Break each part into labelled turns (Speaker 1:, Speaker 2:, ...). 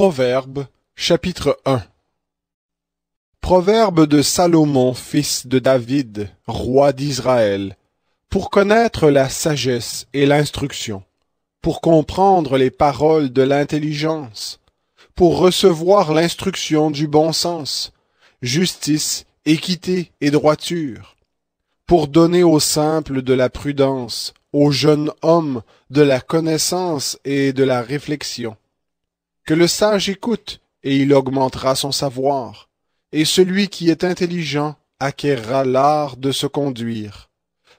Speaker 1: Proverbe, chapitre 1 Proverbe de Salomon, fils de David, roi d'Israël, pour connaître la sagesse et l'instruction, pour comprendre les paroles de l'intelligence, pour recevoir l'instruction du bon sens, justice, équité et droiture, pour donner au simples de la prudence, aux jeunes hommes de la connaissance et de la réflexion. Que le sage écoute, et il augmentera son savoir, et celui qui est intelligent acquérera l'art de se conduire.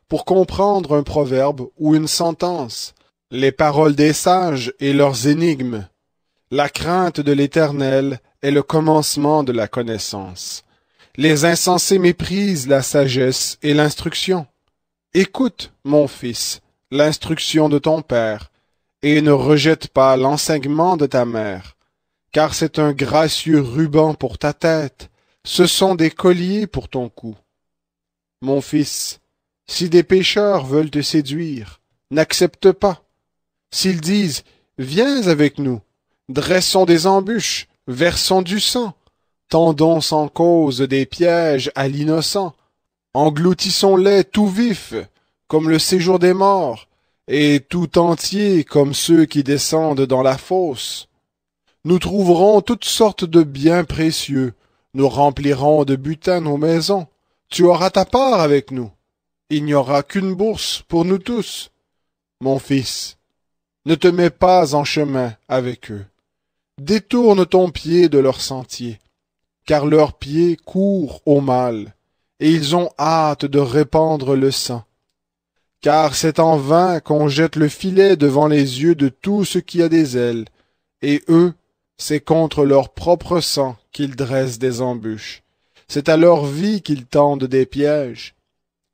Speaker 1: Pour comprendre un proverbe ou une sentence, les paroles des sages et leurs énigmes, la crainte de l'Éternel est le commencement de la connaissance. Les insensés méprisent la sagesse et l'instruction. Écoute, mon fils, l'instruction de ton père, et ne rejette pas l'enseignement de ta mère, car c'est un gracieux ruban pour ta tête, ce sont des colliers pour ton cou. Mon fils, si des pécheurs veulent te séduire, n'accepte pas. S'ils disent Viens avec nous, dressons des embûches, versons du sang, tendons sans cause des pièges à l'innocent, engloutissons-les tout vifs, comme le séjour des morts, et tout entier comme ceux qui descendent dans la fosse. Nous trouverons toutes sortes de biens précieux, nous remplirons de butin nos maisons, tu auras ta part avec nous. Il n'y aura qu'une bourse pour nous tous. Mon fils, ne te mets pas en chemin avec eux. Détourne ton pied de leur sentier, car leurs pieds courent au mal, et ils ont hâte de répandre le sang car c'est en vain qu'on jette le filet devant les yeux de tout ce qui a des ailes, et eux, c'est contre leur propre sang qu'ils dressent des embûches, c'est à leur vie qu'ils tendent des pièges.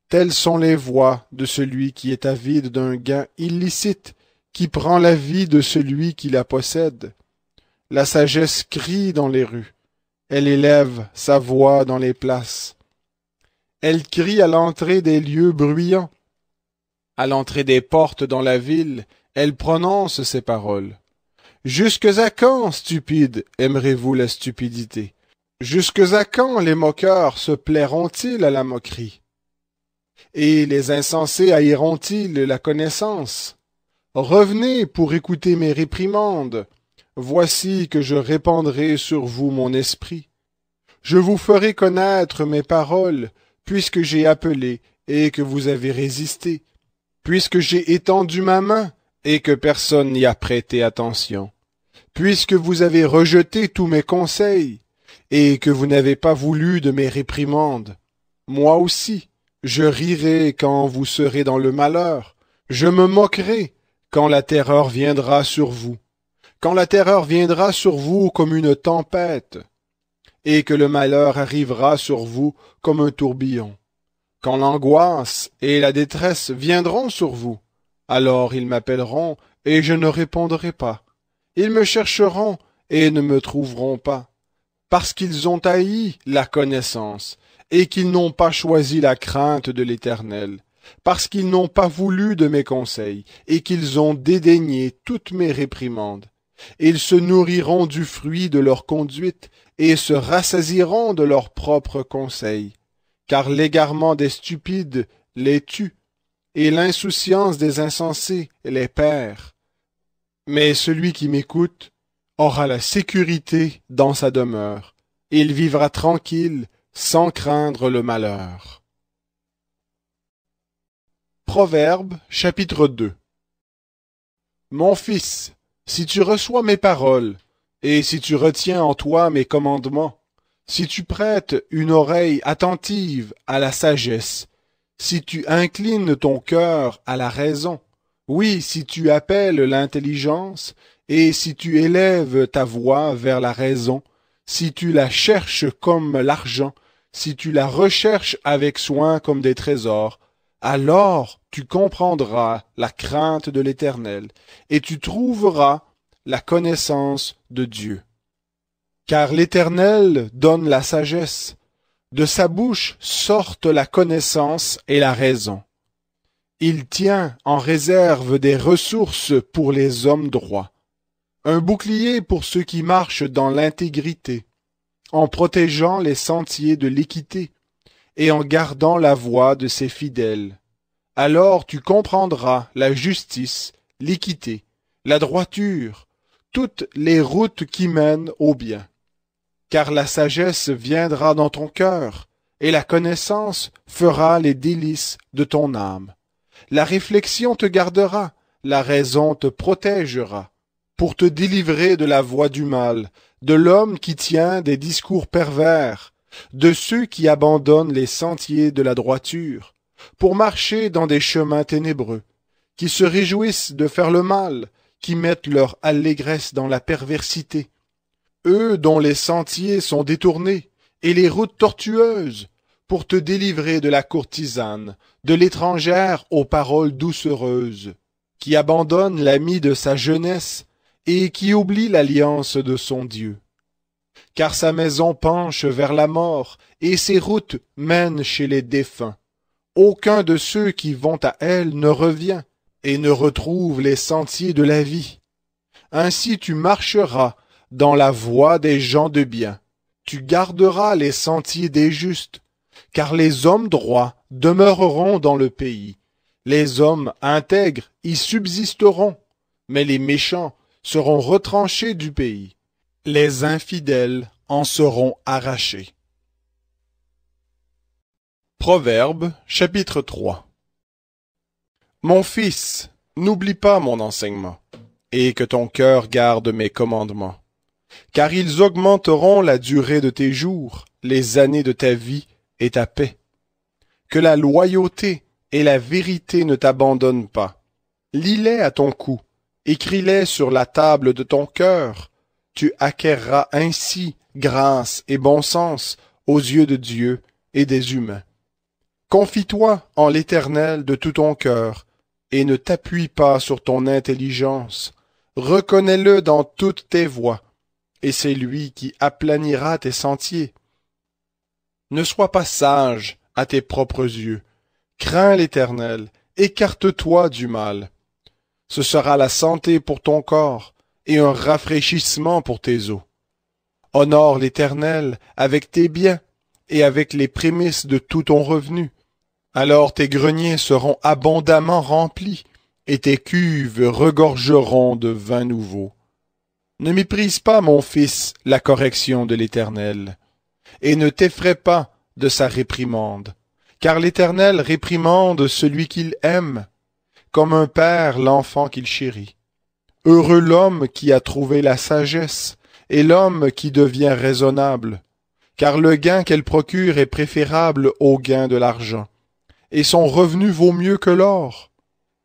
Speaker 1: Telles sont les voix de celui qui est avide d'un gain illicite, qui prend la vie de celui qui la possède. La sagesse crie dans les rues, elle élève sa voix dans les places. Elle crie à l'entrée des lieux bruyants, à l'entrée des portes dans la ville, elle prononce ces paroles. Jusques à quand, stupides, aimerez-vous la stupidité? Jusques à quand les moqueurs se plairont-ils à la moquerie? Et les insensés haïront-ils la connaissance? Revenez pour écouter mes réprimandes. Voici que je répandrai sur vous mon esprit. Je vous ferai connaître mes paroles, puisque j'ai appelé et que vous avez résisté puisque j'ai étendu ma main et que personne n'y a prêté attention, puisque vous avez rejeté tous mes conseils et que vous n'avez pas voulu de mes réprimandes, moi aussi, je rirai quand vous serez dans le malheur, je me moquerai quand la terreur viendra sur vous, quand la terreur viendra sur vous comme une tempête, et que le malheur arrivera sur vous comme un tourbillon. Quand l'angoisse et la détresse viendront sur vous, alors ils m'appelleront et je ne répondrai pas. Ils me chercheront et ne me trouveront pas, parce qu'ils ont haï la connaissance et qu'ils n'ont pas choisi la crainte de l'Éternel, parce qu'ils n'ont pas voulu de mes conseils et qu'ils ont dédaigné toutes mes réprimandes. Ils se nourriront du fruit de leur conduite et se rassasiront de leurs propres conseils car l'égarement des stupides les tue, et l'insouciance des insensés les perd. Mais celui qui m'écoute aura la sécurité dans sa demeure, et il vivra tranquille sans craindre le malheur. Proverbe chapitre 2 Mon fils, si tu reçois mes paroles, et si tu retiens en toi mes commandements, si tu prêtes une oreille attentive à la sagesse, si tu inclines ton cœur à la raison, oui, si tu appelles l'intelligence, et si tu élèves ta voix vers la raison, si tu la cherches comme l'argent, si tu la recherches avec soin comme des trésors, alors tu comprendras la crainte de l'Éternel, et tu trouveras la connaissance de Dieu car l'Éternel donne la sagesse. De sa bouche sortent la connaissance et la raison. Il tient en réserve des ressources pour les hommes droits, un bouclier pour ceux qui marchent dans l'intégrité, en protégeant les sentiers de l'équité et en gardant la voie de ses fidèles. Alors tu comprendras la justice, l'équité, la droiture, toutes les routes qui mènent au bien car la sagesse viendra dans ton cœur, et la connaissance fera les délices de ton âme. La réflexion te gardera, la raison te protégera, pour te délivrer de la voie du mal, de l'homme qui tient des discours pervers, de ceux qui abandonnent les sentiers de la droiture, pour marcher dans des chemins ténébreux, qui se réjouissent de faire le mal, qui mettent leur allégresse dans la perversité, eux dont les sentiers sont détournés, et les routes tortueuses, pour te délivrer de la courtisane, de l'étrangère aux paroles doucereuses, qui abandonne l'ami de sa jeunesse et qui oublie l'alliance de son Dieu. Car sa maison penche vers la mort et ses routes mènent chez les défunts. Aucun de ceux qui vont à elle ne revient et ne retrouve les sentiers de la vie. Ainsi tu marcheras dans la voie des gens de bien. Tu garderas les sentiers des justes, car les hommes droits demeureront dans le pays. Les hommes intègres y subsisteront, mais les méchants seront retranchés du pays. Les infidèles en seront arrachés. Proverbe chapitre 3 Mon fils, n'oublie pas mon enseignement, et que ton cœur garde mes commandements car ils augmenteront la durée de tes jours, les années de ta vie et ta paix. Que la loyauté et la vérité ne t'abandonnent pas. Lis-les à ton cou, écris-les sur la table de ton cœur. Tu acquerras ainsi grâce et bon sens aux yeux de Dieu et des humains. Confie-toi en l'Éternel de tout ton cœur, et ne t'appuie pas sur ton intelligence. Reconnais-le dans toutes tes voies, et c'est lui qui aplanira tes sentiers. Ne sois pas sage à tes propres yeux. Crains l'Éternel, écarte-toi du mal. Ce sera la santé pour ton corps et un rafraîchissement pour tes os. Honore l'Éternel avec tes biens et avec les prémices de tout ton revenu. Alors tes greniers seront abondamment remplis, et tes cuves regorgeront de vin nouveau. Ne méprise pas, mon fils, la correction de l'Éternel, et ne t'effraie pas de sa réprimande, car l'Éternel réprimande celui qu'il aime, comme un père l'enfant qu'il chérit. Heureux l'homme qui a trouvé la sagesse, et l'homme qui devient raisonnable, car le gain qu'elle procure est préférable au gain de l'argent, et son revenu vaut mieux que l'or.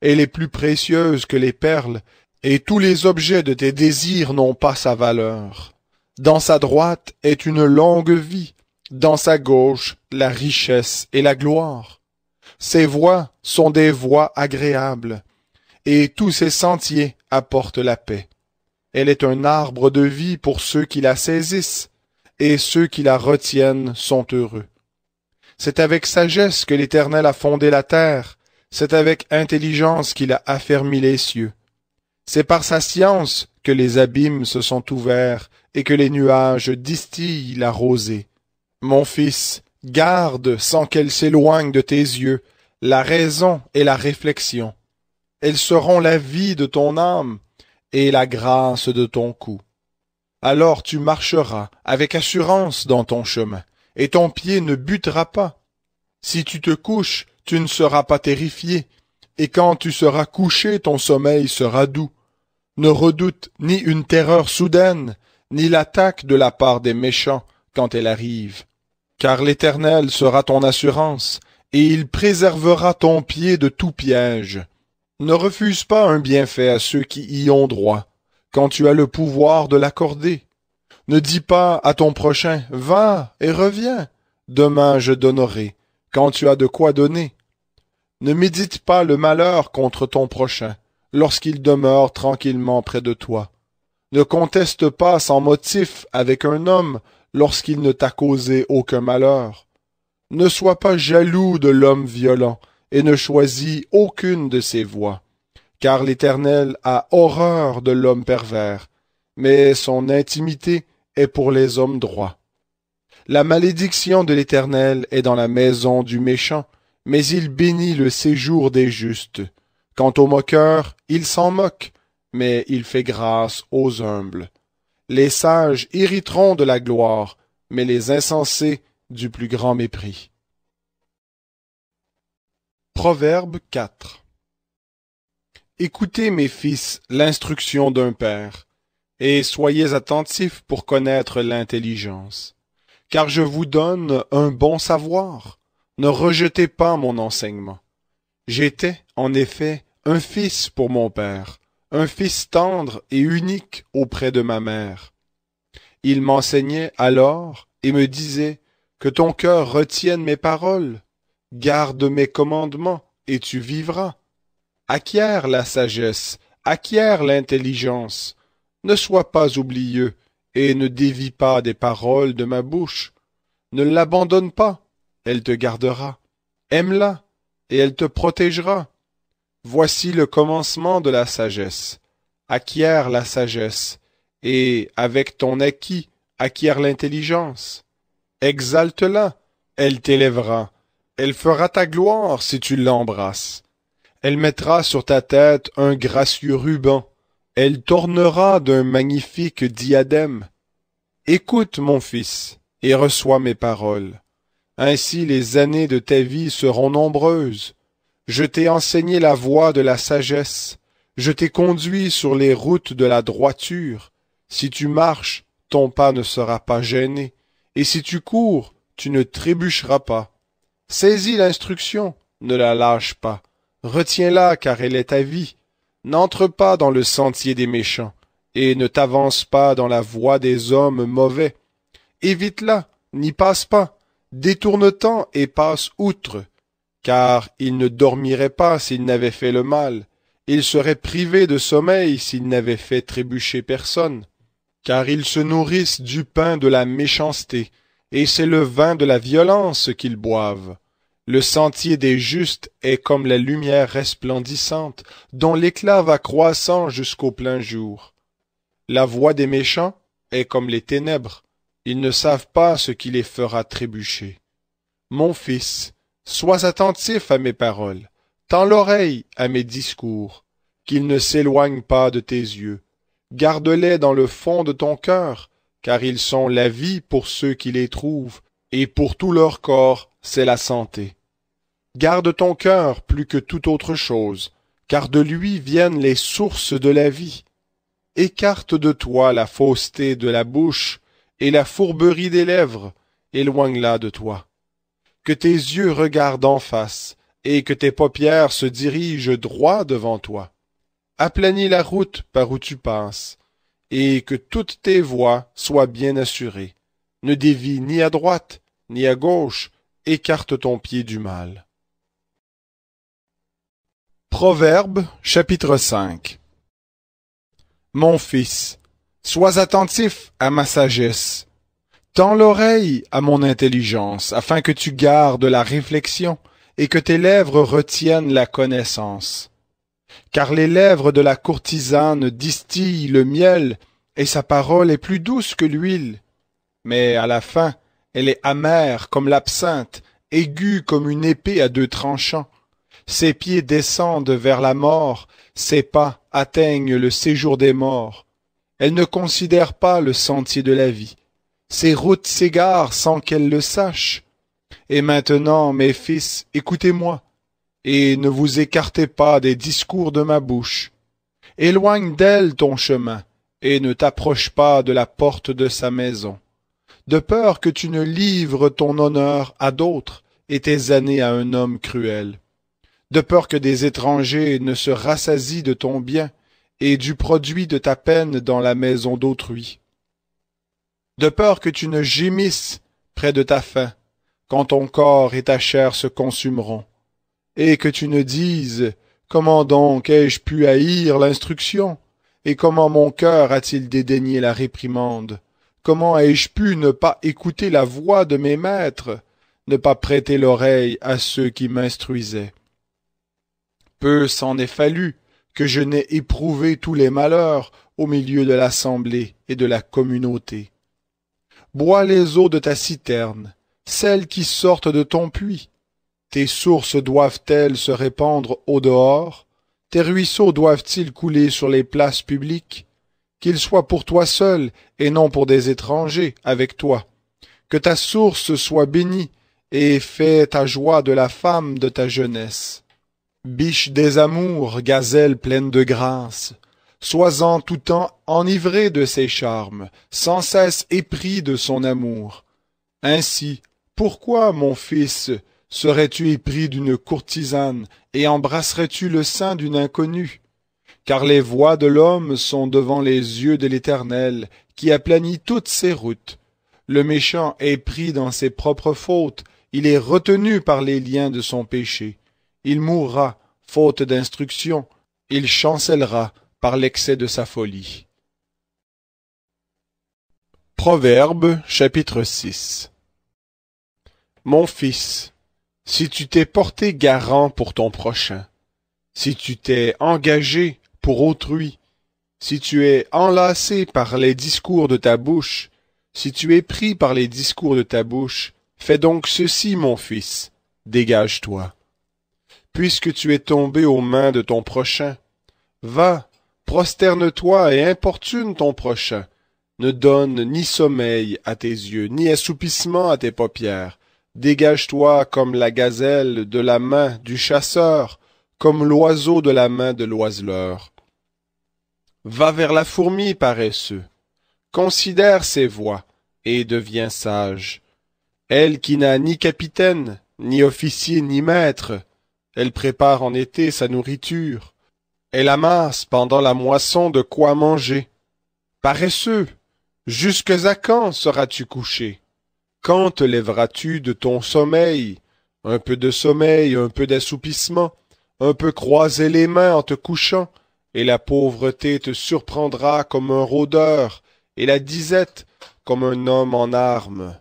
Speaker 1: Elle est plus précieuse que les perles, et tous les objets de tes désirs n'ont pas sa valeur. Dans sa droite est une longue vie, dans sa gauche la richesse et la gloire. Ses voies sont des voies agréables, et tous ses sentiers apportent la paix. Elle est un arbre de vie pour ceux qui la saisissent, et ceux qui la retiennent sont heureux. C'est avec sagesse que l'Éternel a fondé la terre, c'est avec intelligence qu'il a affermi les cieux. C'est par sa science que les abîmes se sont ouverts et que les nuages distillent la rosée. Mon fils, garde sans qu'elle s'éloigne de tes yeux la raison et la réflexion. Elles seront la vie de ton âme et la grâce de ton cou. Alors tu marcheras avec assurance dans ton chemin, et ton pied ne butera pas. Si tu te couches, tu ne seras pas terrifié, et quand tu seras couché, ton sommeil sera doux. Ne redoute ni une terreur soudaine, ni l'attaque de la part des méchants quand elle arrive. Car l'Éternel sera ton assurance, et il préservera ton pied de tout piège. Ne refuse pas un bienfait à ceux qui y ont droit, quand tu as le pouvoir de l'accorder. Ne dis pas à ton prochain, va et reviens, demain je donnerai, quand tu as de quoi donner. Ne médite pas le malheur contre ton prochain, lorsqu'il demeure tranquillement près de toi. Ne conteste pas sans motif avec un homme, lorsqu'il ne t'a causé aucun malheur. Ne sois pas jaloux de l'homme violent, et ne choisis aucune de ses voies, car l'Éternel a horreur de l'homme pervers, mais son intimité est pour les hommes droits. La malédiction de l'Éternel est dans la maison du méchant, mais il bénit le séjour des justes. Quant aux moqueurs, il s'en moque, mais il fait grâce aux humbles. Les sages hériteront de la gloire, mais les insensés du plus grand mépris. Proverbe 4 Écoutez, mes fils, l'instruction d'un père, et soyez attentifs pour connaître l'intelligence, car je vous donne un bon savoir, ne rejetez pas mon enseignement. J'étais, en effet, un fils pour mon père, un fils tendre et unique auprès de ma mère. Il m'enseignait alors et me disait Que ton cœur retienne mes paroles, garde mes commandements, et tu vivras. Acquière la sagesse, acquière l'intelligence, ne sois pas oublieux, et ne dévie pas des paroles de ma bouche. Ne l'abandonne pas, elle te gardera. Aime-la, et elle te protégera. Voici le commencement de la sagesse. Acquiert la sagesse, et avec ton acquis, acquiert l'intelligence. Exalte-la, elle t'élèvera. Elle fera ta gloire si tu l'embrasses. Elle mettra sur ta tête un gracieux ruban. Elle t'ornera d'un magnifique diadème. Écoute, mon fils, et reçois mes paroles. Ainsi les années de ta vie seront nombreuses. Je t'ai enseigné la voie de la sagesse, je t'ai conduit sur les routes de la droiture. Si tu marches, ton pas ne sera pas gêné, et si tu cours, tu ne trébucheras pas. Saisis l'instruction, ne la lâche pas, retiens-la car elle est ta vie. N'entre pas dans le sentier des méchants, et ne t'avance pas dans la voie des hommes mauvais. Évite-la, n'y passe pas, détourne-t'en et passe outre, car il ne dormirait pas s'il n'avait fait le mal, il serait privé de sommeil s'il n'avait fait trébucher personne, car ils se nourrissent du pain de la méchanceté, et c'est le vin de la violence qu'ils boivent. Le sentier des justes est comme la lumière resplendissante, dont l'éclat va croissant jusqu'au plein jour. La voix des méchants est comme les ténèbres, ils ne savent pas ce qui les fera trébucher. Mon fils, sois attentif à mes paroles, tends l'oreille à mes discours, qu'ils ne s'éloignent pas de tes yeux. Garde-les dans le fond de ton cœur, car ils sont la vie pour ceux qui les trouvent, et pour tout leur corps, c'est la santé. Garde ton cœur plus que toute autre chose, car de lui viennent les sources de la vie. Écarte de toi la fausseté de la bouche, et la fourberie des lèvres, éloigne-la de toi. Que tes yeux regardent en face, et que tes paupières se dirigent droit devant toi. Aplanis la route par où tu passes, et que toutes tes voies soient bien assurées. Ne dévie ni à droite, ni à gauche, écarte ton pied du mal. Proverbe chapitre 5 Mon fils, Sois attentif à ma sagesse. Tends l'oreille à mon intelligence, afin que tu gardes la réflexion et que tes lèvres retiennent la connaissance. Car les lèvres de la courtisane distillent le miel, et sa parole est plus douce que l'huile. Mais à la fin, elle est amère comme l'absinthe, aiguë comme une épée à deux tranchants. Ses pieds descendent vers la mort, ses pas atteignent le séjour des morts. Elle ne considère pas le sentier de la vie. Ses routes s'égarent sans qu'elle le sache. Et maintenant, mes fils, écoutez-moi, et ne vous écartez pas des discours de ma bouche. Éloigne d'elle ton chemin, et ne t'approche pas de la porte de sa maison, de peur que tu ne livres ton honneur à d'autres et tes années à un homme cruel, de peur que des étrangers ne se rassasient de ton bien et du produit de ta peine dans la maison d'autrui. De peur que tu ne gémisses près de ta faim, quand ton corps et ta chair se consumeront, et que tu ne dises Comment donc ai-je pu haïr l'instruction, et comment mon cœur a-t-il dédaigné la réprimande Comment ai-je pu ne pas écouter la voix de mes maîtres, ne pas prêter l'oreille à ceux qui m'instruisaient Peu s'en est fallu que je n'ai éprouvé tous les malheurs au milieu de l'assemblée et de la communauté. Bois les eaux de ta citerne, celles qui sortent de ton puits. Tes sources doivent-elles se répandre au dehors Tes ruisseaux doivent-ils couler sur les places publiques Qu'ils soient pour toi seul et non pour des étrangers avec toi. Que ta source soit bénie et fais ta joie de la femme de ta jeunesse. Biche des amours, gazelle pleine de grâce, sois en tout temps enivré de ses charmes, sans cesse épris de son amour. Ainsi, pourquoi, mon fils, serais-tu épris d'une courtisane et embrasserais-tu le sein d'une inconnue Car les voies de l'homme sont devant les yeux de l'Éternel, qui aplanit toutes ses routes. Le méchant est pris dans ses propres fautes, il est retenu par les liens de son péché il mourra, faute d'instruction, il chancellera par l'excès de sa folie. Proverbe chapitre 6 Mon fils, si tu t'es porté garant pour ton prochain, si tu t'es engagé pour autrui, si tu es enlacé par les discours de ta bouche, si tu es pris par les discours de ta bouche, fais donc ceci, mon fils, dégage-toi puisque tu es tombé aux mains de ton prochain. Va, prosterne-toi et importune ton prochain. Ne donne ni sommeil à tes yeux, ni assoupissement à tes paupières. Dégage-toi comme la gazelle de la main du chasseur, comme l'oiseau de la main de l'oiseleur. Va vers la fourmi, paresseux. Considère ses voies et deviens sage. Elle qui n'a ni capitaine, ni officier, ni maître, elle prépare en été sa nourriture. Elle amasse pendant la moisson de quoi manger. Paresseux, jusqu'à à quand seras-tu couché Quand te lèveras-tu de ton sommeil Un peu de sommeil, un peu d'assoupissement, un peu croiser les mains en te couchant, et la pauvreté te surprendra comme un rôdeur, et la disette comme un homme en armes.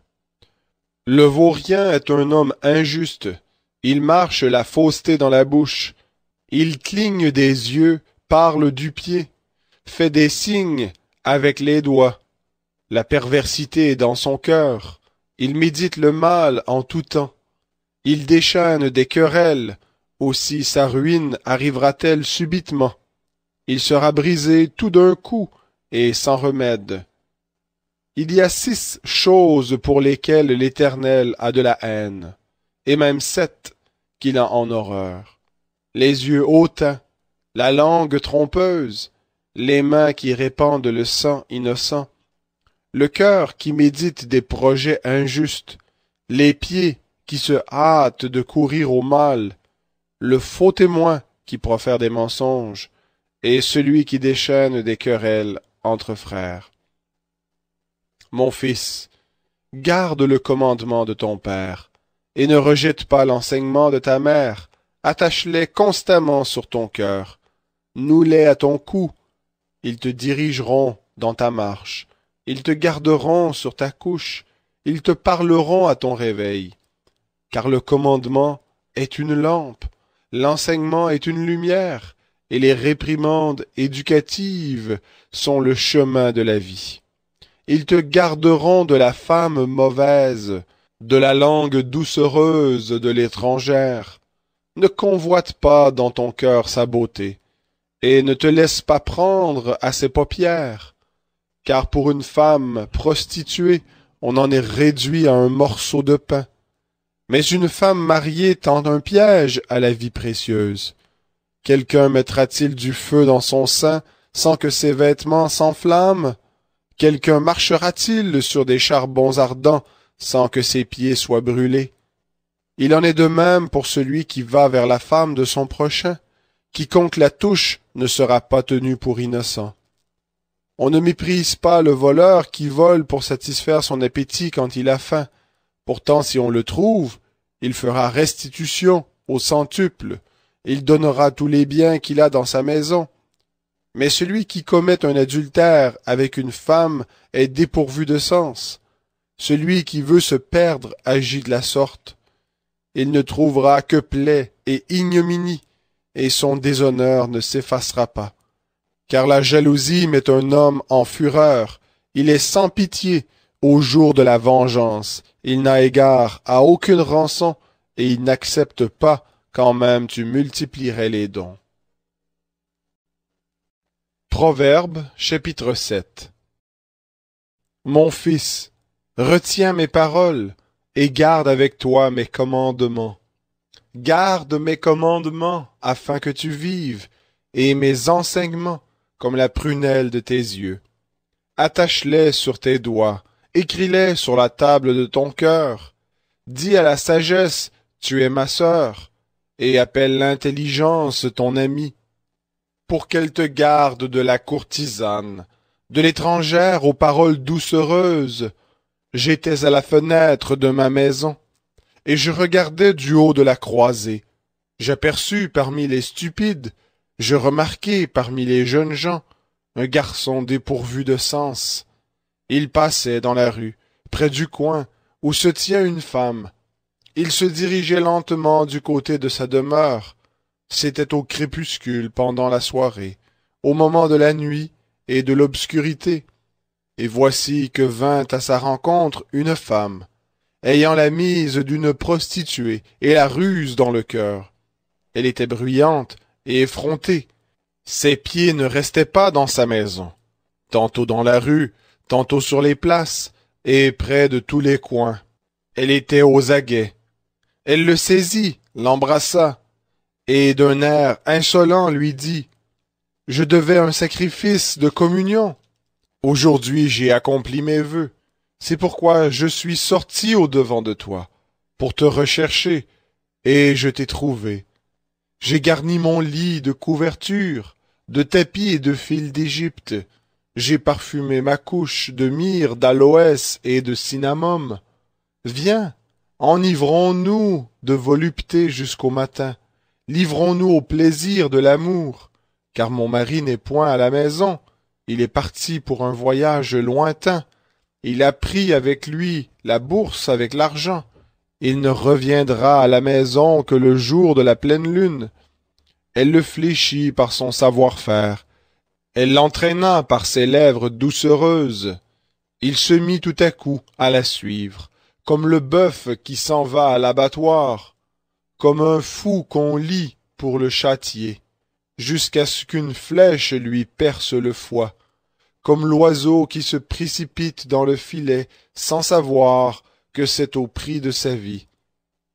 Speaker 1: Le vaurien est un homme injuste, il marche la fausseté dans la bouche. Il cligne des yeux, parle du pied, fait des signes avec les doigts. La perversité est dans son cœur. Il médite le mal en tout temps. Il déchaîne des querelles. Aussi sa ruine arrivera-t-elle subitement. Il sera brisé tout d'un coup et sans remède. Il y a six choses pour lesquelles l'Éternel a de la haine et même sept qu'il a en horreur. Les yeux hautains, la langue trompeuse, les mains qui répandent le sang innocent, le cœur qui médite des projets injustes, les pieds qui se hâtent de courir au mal, le faux témoin qui profère des mensonges, et celui qui déchaîne des querelles entre frères. Mon fils, garde le commandement de ton Père, et ne rejette pas l'enseignement de ta mère. Attache-les constamment sur ton cœur. Noue-les à ton cou. Ils te dirigeront dans ta marche. Ils te garderont sur ta couche. Ils te parleront à ton réveil. Car le commandement est une lampe, l'enseignement est une lumière, et les réprimandes éducatives sont le chemin de la vie. Ils te garderont de la femme mauvaise, de la langue doucereuse de l'étrangère. Ne convoite pas dans ton cœur sa beauté, et ne te laisse pas prendre à ses paupières, car pour une femme prostituée, on en est réduit à un morceau de pain. Mais une femme mariée tend un piège à la vie précieuse. Quelqu'un mettra-t-il du feu dans son sein sans que ses vêtements s'enflamment Quelqu'un marchera-t-il sur des charbons ardents sans que ses pieds soient brûlés. Il en est de même pour celui qui va vers la femme de son prochain. Quiconque la touche ne sera pas tenu pour innocent. On ne méprise pas le voleur qui vole pour satisfaire son appétit quand il a faim. Pourtant, si on le trouve, il fera restitution au centuple. Il donnera tous les biens qu'il a dans sa maison. Mais celui qui commet un adultère avec une femme est dépourvu de sens. Celui qui veut se perdre agit de la sorte. Il ne trouvera que plaie et ignominie, et son déshonneur ne s'effacera pas. Car la jalousie met un homme en fureur, il est sans pitié au jour de la vengeance, il n'a égard à aucune rançon, et il n'accepte pas quand même tu multiplierais les dons. Proverbe chapitre 7 Mon fils, Retiens mes paroles et garde avec toi mes commandements. Garde mes commandements afin que tu vives, et mes enseignements comme la prunelle de tes yeux. Attache-les sur tes doigts, écris-les sur la table de ton cœur. Dis à la sagesse, tu es ma sœur, et appelle l'intelligence ton amie, pour qu'elle te garde de la courtisane, de l'étrangère aux paroles doucereuses, J'étais à la fenêtre de ma maison, et je regardais du haut de la croisée. J'aperçus parmi les stupides, je remarquai parmi les jeunes gens, un garçon dépourvu de sens. Il passait dans la rue, près du coin, où se tient une femme. Il se dirigeait lentement du côté de sa demeure. C'était au crépuscule pendant la soirée, au moment de la nuit et de l'obscurité. Et voici que vint à sa rencontre une femme, ayant la mise d'une prostituée et la ruse dans le cœur. Elle était bruyante et effrontée. Ses pieds ne restaient pas dans sa maison, tantôt dans la rue, tantôt sur les places, et près de tous les coins. Elle était aux aguets. Elle le saisit, l'embrassa, et d'un air insolent lui dit Je devais un sacrifice de communion. Aujourd'hui j'ai accompli mes vœux. C'est pourquoi je suis sorti au devant de toi, pour te rechercher, et je t'ai trouvé. J'ai garni mon lit de couvertures, de tapis et de fils d'Égypte. J'ai parfumé ma couche de myrrhe, d'aloès et de cinnamome. Viens, enivrons-nous de volupté jusqu'au matin. Livrons-nous au plaisir de l'amour, car mon mari n'est point à la maison, il est parti pour un voyage lointain. Il a pris avec lui la bourse avec l'argent. Il ne reviendra à la maison que le jour de la pleine lune. Elle le fléchit par son savoir-faire. Elle l'entraîna par ses lèvres doucereuses. Il se mit tout à coup à la suivre, comme le bœuf qui s'en va à l'abattoir, comme un fou qu'on lit pour le châtier, jusqu'à ce qu'une flèche lui perce le foie comme l'oiseau qui se précipite dans le filet sans savoir que c'est au prix de sa vie.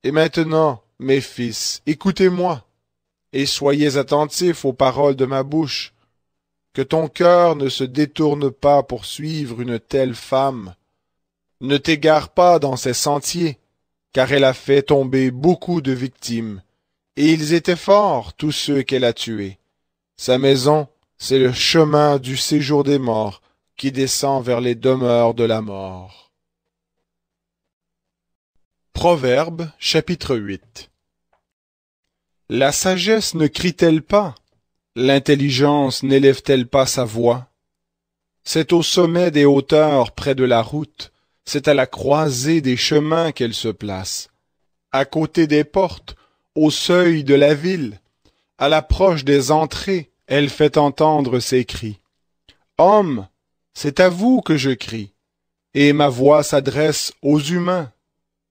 Speaker 1: Et maintenant, mes fils, écoutez-moi, et soyez attentifs aux paroles de ma bouche, que ton cœur ne se détourne pas pour suivre une telle femme. Ne t'égare pas dans ses sentiers, car elle a fait tomber beaucoup de victimes, et ils étaient forts tous ceux qu'elle a tués. Sa maison, c'est le chemin du séjour des morts qui descend vers les demeures de la mort. Proverbe chapitre 8 La sagesse ne crie-t-elle pas L'intelligence n'élève-t-elle pas sa voix C'est au sommet des hauteurs près de la route, c'est à la croisée des chemins qu'elle se place, à côté des portes, au seuil de la ville, à l'approche des entrées, elle fait entendre ses cris. Homme, c'est à vous que je crie, et ma voix s'adresse aux humains.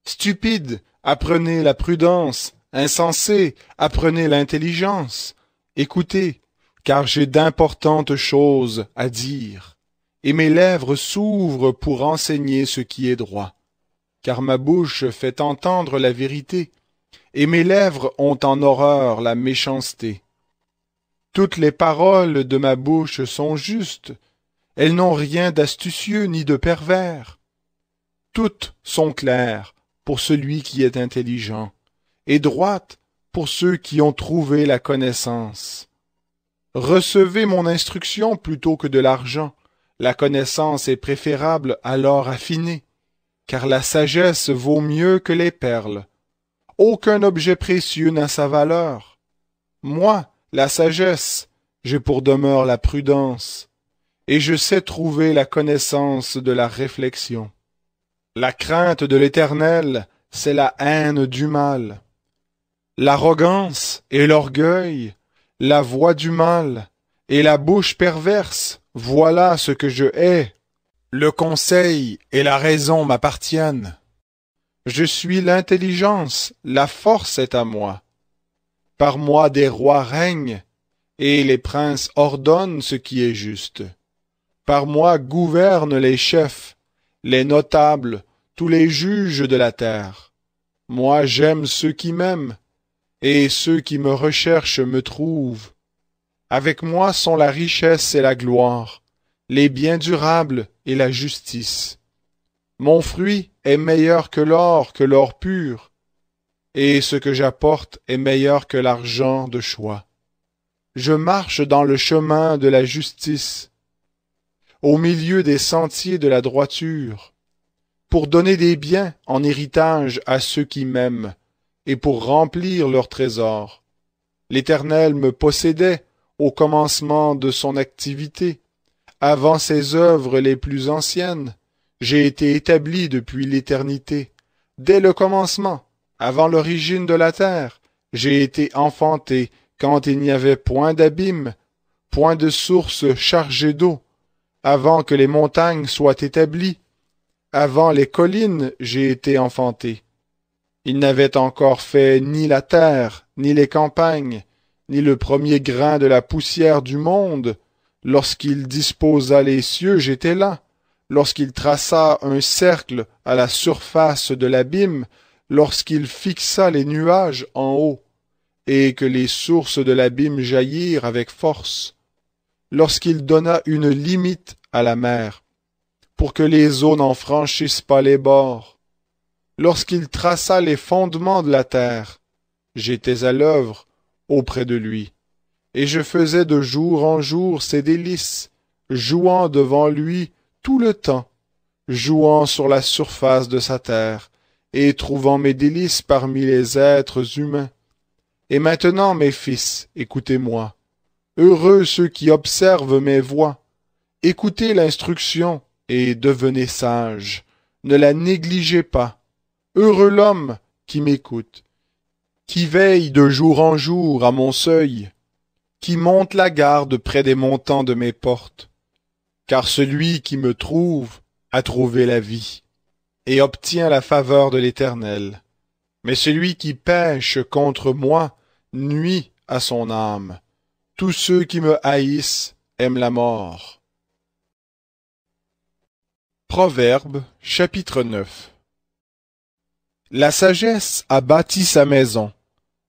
Speaker 1: Stupides, apprenez la prudence, insensés, apprenez l'intelligence. Écoutez, car j'ai d'importantes choses à dire, et mes lèvres s'ouvrent pour enseigner ce qui est droit, car ma bouche fait entendre la vérité, et mes lèvres ont en horreur la méchanceté. Toutes les paroles de ma bouche sont justes, elles n'ont rien d'astucieux ni de pervers. Toutes sont claires pour celui qui est intelligent, et droites pour ceux qui ont trouvé la connaissance. Recevez mon instruction plutôt que de l'argent. La connaissance est préférable à l'or affiné, car la sagesse vaut mieux que les perles. Aucun objet précieux n'a sa valeur. Moi, la sagesse, j'ai pour demeure la prudence, et je sais trouver la connaissance de la réflexion. La crainte de l'Éternel, c'est la haine du mal. L'arrogance et l'orgueil, la voix du mal, et la bouche perverse, voilà ce que je hais. Le conseil et la raison m'appartiennent. Je suis l'intelligence, la force est à moi. Par moi des rois règnent, et les princes ordonnent ce qui est juste. Par moi gouvernent les chefs, les notables, tous les juges de la terre. Moi j'aime ceux qui m'aiment, et ceux qui me recherchent me trouvent. Avec moi sont la richesse et la gloire, les biens durables et la justice. Mon fruit est meilleur que l'or, que l'or pur, et ce que j'apporte est meilleur que l'argent de choix. Je marche dans le chemin de la justice, au milieu des sentiers de la droiture, pour donner des biens en héritage à ceux qui m'aiment, et pour remplir leurs trésors. L'Éternel me possédait au commencement de son activité, avant ses œuvres les plus anciennes. J'ai été établi depuis l'éternité, dès le commencement, avant l'origine de la terre. J'ai été enfanté quand il n'y avait point d'abîme, point de source chargée d'eau, avant que les montagnes soient établies, avant les collines j'ai été enfanté. Il n'avait encore fait ni la terre, ni les campagnes, ni le premier grain de la poussière du monde. Lorsqu'il disposa les cieux, j'étais là. Lorsqu'il traça un cercle à la surface de l'abîme, lorsqu'il fixa les nuages en haut, et que les sources de l'abîme jaillirent avec force, lorsqu'il donna une limite à la mer, pour que les eaux n'en franchissent pas les bords, lorsqu'il traça les fondements de la terre, j'étais à l'œuvre auprès de lui, et je faisais de jour en jour ses délices, jouant devant lui tout le temps, jouant sur la surface de sa terre, et trouvant mes délices parmi les êtres humains. Et maintenant, mes fils, écoutez-moi. Heureux ceux qui observent mes voix. Écoutez l'instruction et devenez sages. Ne la négligez pas. Heureux l'homme qui m'écoute, qui veille de jour en jour à mon seuil, qui monte la garde près des montants de mes portes. Car celui qui me trouve a trouvé la vie et obtient la faveur de l'Éternel. Mais celui qui pêche contre moi nuit à son âme. Tous ceux qui me haïssent aiment la mort. Proverbe chapitre 9 La sagesse a bâti sa maison.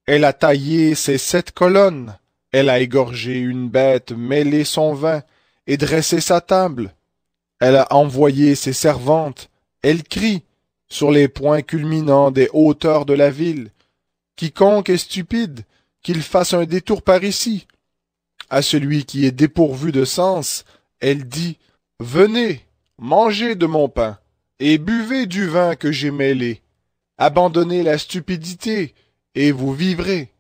Speaker 1: Elle a taillé ses sept colonnes. Elle a égorgé une bête, mêlé son vin et dressé sa table. Elle a envoyé ses servantes elle crie sur les points culminants des hauteurs de la ville. Quiconque est stupide, qu'il fasse un détour par ici. À celui qui est dépourvu de sens, elle dit Venez, mangez de mon pain, et buvez du vin que j'ai mêlé. Abandonnez la stupidité, et vous vivrez.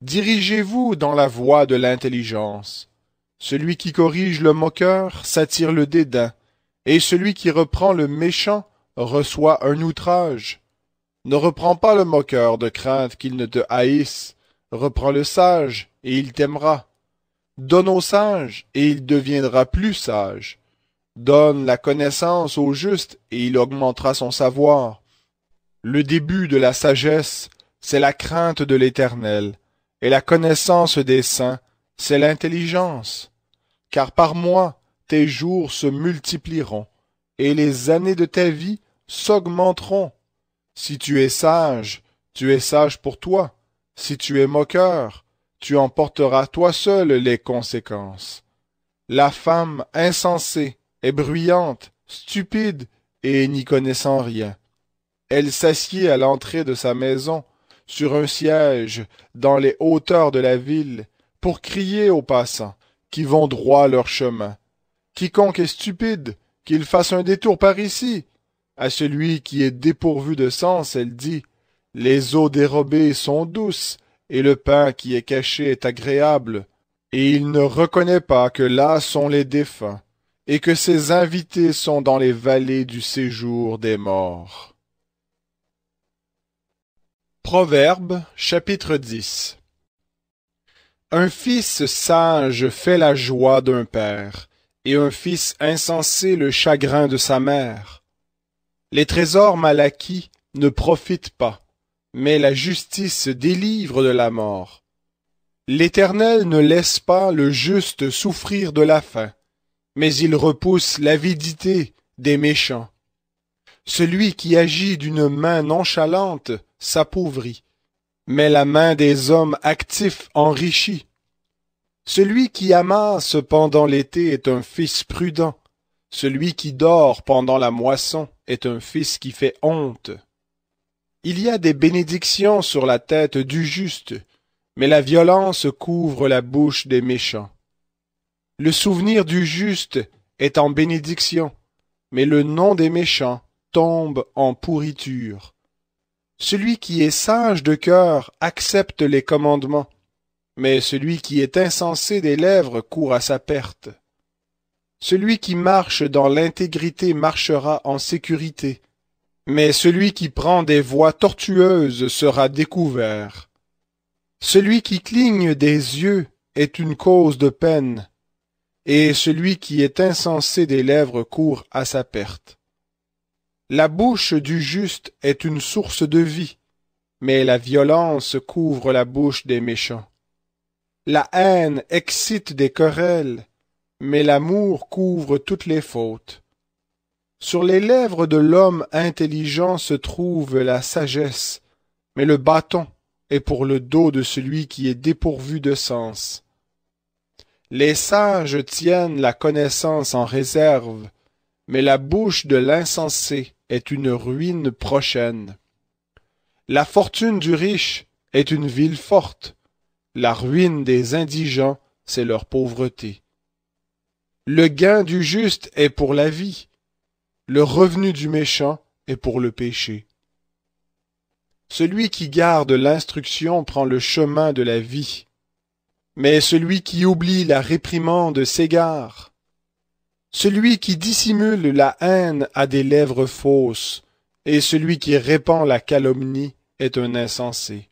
Speaker 1: Dirigez-vous dans la voie de l'intelligence. Celui qui corrige le moqueur s'attire le dédain, et celui qui reprend le méchant reçois un outrage. Ne reprends pas le moqueur de crainte qu'il ne te haïsse. Reprends le sage, et il t'aimera. Donne au sage, et il deviendra plus sage. Donne la connaissance au juste, et il augmentera son savoir. Le début de la sagesse, c'est la crainte de l'Éternel, et la connaissance des saints, c'est l'intelligence. Car par moi, tes jours se multiplieront et les années de ta vie s'augmenteront. Si tu es sage, tu es sage pour toi. Si tu es moqueur, tu emporteras toi seul les conséquences. La femme insensée est bruyante, stupide et n'y connaissant rien. Elle s'assied à l'entrée de sa maison, sur un siège, dans les hauteurs de la ville, pour crier aux passants, qui vont droit leur chemin. Quiconque est stupide qu'il fasse un détour par ici. À celui qui est dépourvu de sens, elle dit, Les eaux dérobées sont douces, et le pain qui est caché est agréable, et il ne reconnaît pas que là sont les défunts, et que ses invités sont dans les vallées du séjour des morts. Proverbe chapitre 10 Un fils sage fait la joie d'un père, et un fils insensé le chagrin de sa mère. Les trésors mal acquis ne profitent pas, mais la justice délivre de la mort. L'Éternel ne laisse pas le juste souffrir de la faim, mais il repousse l'avidité des méchants. Celui qui agit d'une main nonchalante s'appauvrit, mais la main des hommes actifs enrichit. Celui qui amasse pendant l'été est un fils prudent. Celui qui dort pendant la moisson est un fils qui fait honte. Il y a des bénédictions sur la tête du juste, mais la violence couvre la bouche des méchants. Le souvenir du juste est en bénédiction, mais le nom des méchants tombe en pourriture. Celui qui est sage de cœur accepte les commandements, mais celui qui est insensé des lèvres court à sa perte. Celui qui marche dans l'intégrité marchera en sécurité, mais celui qui prend des voies tortueuses sera découvert. Celui qui cligne des yeux est une cause de peine, et celui qui est insensé des lèvres court à sa perte. La bouche du juste est une source de vie, mais la violence couvre la bouche des méchants. La haine excite des querelles, mais l'amour couvre toutes les fautes. Sur les lèvres de l'homme intelligent se trouve la sagesse, mais le bâton est pour le dos de celui qui est dépourvu de sens. Les sages tiennent la connaissance en réserve, mais la bouche de l'insensé est une ruine prochaine. La fortune du riche est une ville forte, la ruine des indigents, c'est leur pauvreté. Le gain du juste est pour la vie. Le revenu du méchant est pour le péché. Celui qui garde l'instruction prend le chemin de la vie, mais celui qui oublie la réprimande s'égare. Celui qui dissimule la haine a des lèvres fausses, et celui qui répand la calomnie est un insensé.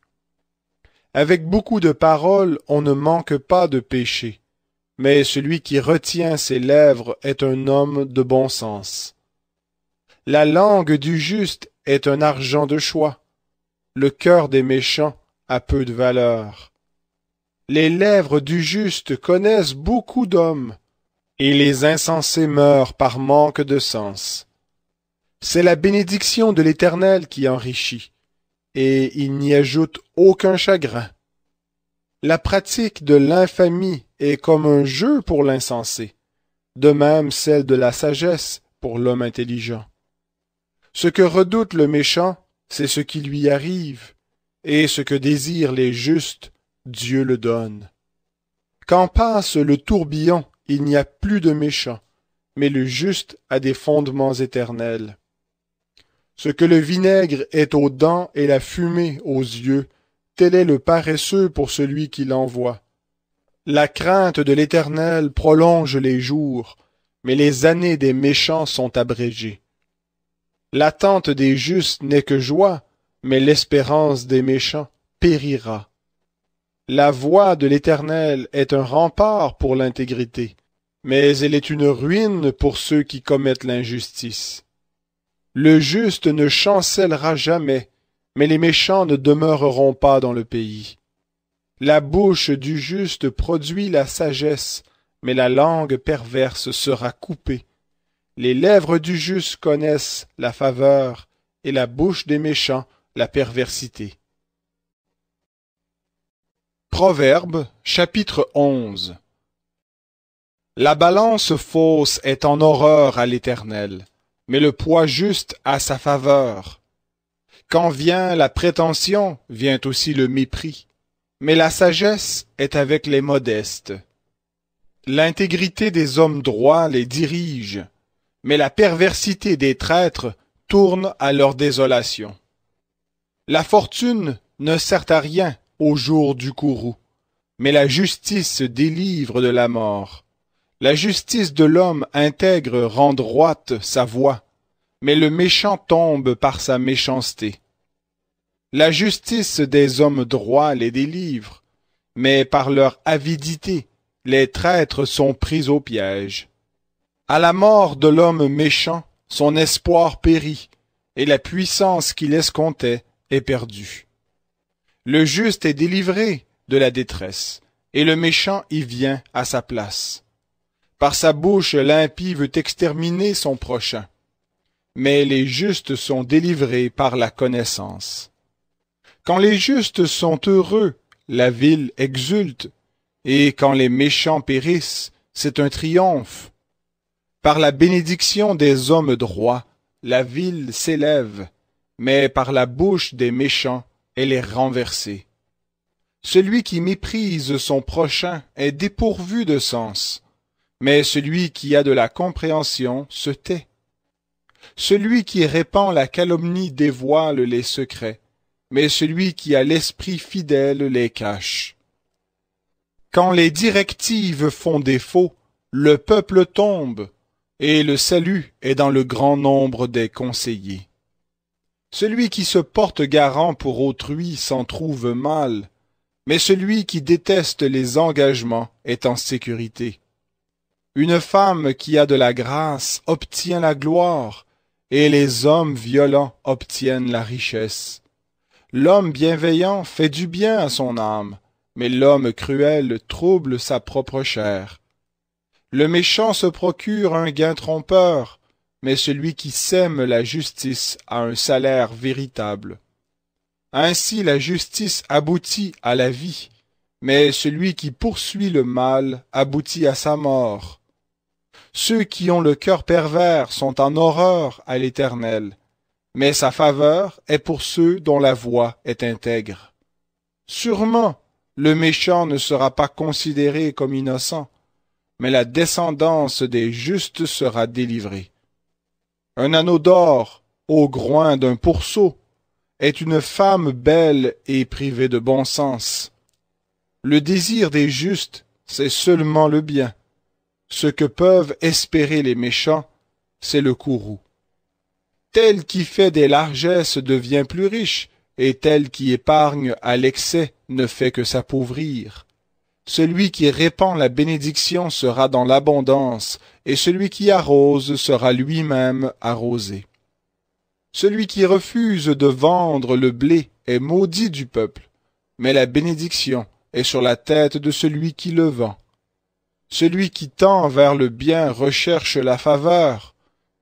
Speaker 1: Avec beaucoup de paroles, on ne manque pas de péché, mais celui qui retient ses lèvres est un homme de bon sens. La langue du juste est un argent de choix. Le cœur des méchants a peu de valeur. Les lèvres du juste connaissent beaucoup d'hommes, et les insensés meurent par manque de sens. C'est la bénédiction de l'Éternel qui enrichit, et il n'y ajoute aucun chagrin. La pratique de l'infamie est comme un jeu pour l'insensé, de même celle de la sagesse pour l'homme intelligent. Ce que redoute le méchant, c'est ce qui lui arrive, et ce que désirent les justes, Dieu le donne. Quand passe le tourbillon, il n'y a plus de méchant, mais le juste a des fondements éternels. Ce que le vinaigre est aux dents et la fumée aux yeux, tel est le paresseux pour celui qui l'envoie. La crainte de l'Éternel prolonge les jours, mais les années des méchants sont abrégées. L'attente des justes n'est que joie, mais l'espérance des méchants périra. La voie de l'Éternel est un rempart pour l'intégrité, mais elle est une ruine pour ceux qui commettent l'injustice. Le juste ne chancellera jamais, mais les méchants ne demeureront pas dans le pays. La bouche du juste produit la sagesse, mais la langue perverse sera coupée. Les lèvres du juste connaissent la faveur, et la bouche des méchants la perversité. Proverbe chapitre 11 La balance fausse est en horreur à l'Éternel, mais le poids juste à sa faveur. Quand vient la prétention, vient aussi le mépris, mais la sagesse est avec les modestes. L'intégrité des hommes droits les dirige, mais la perversité des traîtres tourne à leur désolation. La fortune ne sert à rien au jour du courroux, mais la justice délivre de la mort. La justice de l'homme intègre rend droite sa voie, mais le méchant tombe par sa méchanceté. La justice des hommes droits les délivre, mais par leur avidité, les traîtres sont pris au piège. À la mort de l'homme méchant, son espoir périt, et la puissance qu'il escomptait est perdue. Le juste est délivré de la détresse, et le méchant y vient à sa place. Par sa bouche, l'impie veut exterminer son prochain. Mais les justes sont délivrés par la connaissance. Quand les justes sont heureux, la ville exulte, et quand les méchants périssent, c'est un triomphe. Par la bénédiction des hommes droits, la ville s'élève, mais par la bouche des méchants, elle est renversée. Celui qui méprise son prochain est dépourvu de sens mais celui qui a de la compréhension se tait. Celui qui répand la calomnie dévoile les secrets, mais celui qui a l'esprit fidèle les cache. Quand les directives font défaut, le peuple tombe, et le salut est dans le grand nombre des conseillers. Celui qui se porte garant pour autrui s'en trouve mal, mais celui qui déteste les engagements est en sécurité. Une femme qui a de la grâce obtient la gloire, et les hommes violents obtiennent la richesse. L'homme bienveillant fait du bien à son âme, mais l'homme cruel trouble sa propre chair. Le méchant se procure un gain trompeur, mais celui qui sème la justice a un salaire véritable. Ainsi la justice aboutit à la vie, mais celui qui poursuit le mal aboutit à sa mort. Ceux qui ont le cœur pervers sont en horreur à l'Éternel, mais sa faveur est pour ceux dont la voie est intègre. Sûrement, le méchant ne sera pas considéré comme innocent, mais la descendance des justes sera délivrée. Un anneau d'or, au groin d'un pourceau, est une femme belle et privée de bon sens. Le désir des justes, c'est seulement le bien. Ce que peuvent espérer les méchants, c'est le courroux. Tel qui fait des largesses devient plus riche, et tel qui épargne à l'excès ne fait que s'appauvrir. Celui qui répand la bénédiction sera dans l'abondance, et celui qui arrose sera lui-même arrosé. Celui qui refuse de vendre le blé est maudit du peuple, mais la bénédiction est sur la tête de celui qui le vend. Celui qui tend vers le bien recherche la faveur,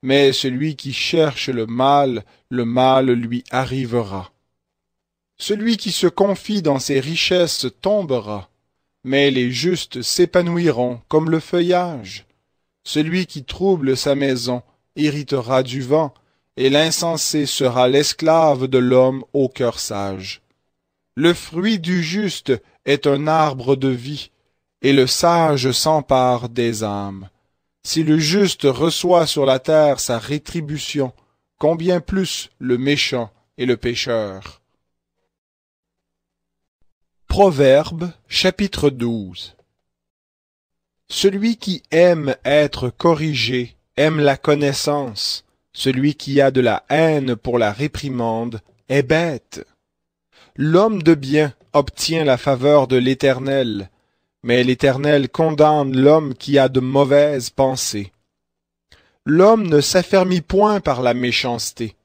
Speaker 1: mais celui qui cherche le mal, le mal lui arrivera. Celui qui se confie dans ses richesses tombera, mais les justes s'épanouiront comme le feuillage. Celui qui trouble sa maison irritera du vent, et l'insensé sera l'esclave de l'homme au cœur sage. Le fruit du juste est un arbre de vie, et le sage s'empare des âmes. Si le juste reçoit sur la terre sa rétribution, combien plus le méchant et le pécheur. Proverbe chapitre 12 Celui qui aime être corrigé aime la connaissance, celui qui a de la haine pour la réprimande est bête. L'homme de bien obtient la faveur de l'Éternel, mais l'Éternel condamne l'homme qui a de mauvaises pensées. L'homme ne s'affermit point par la méchanceté,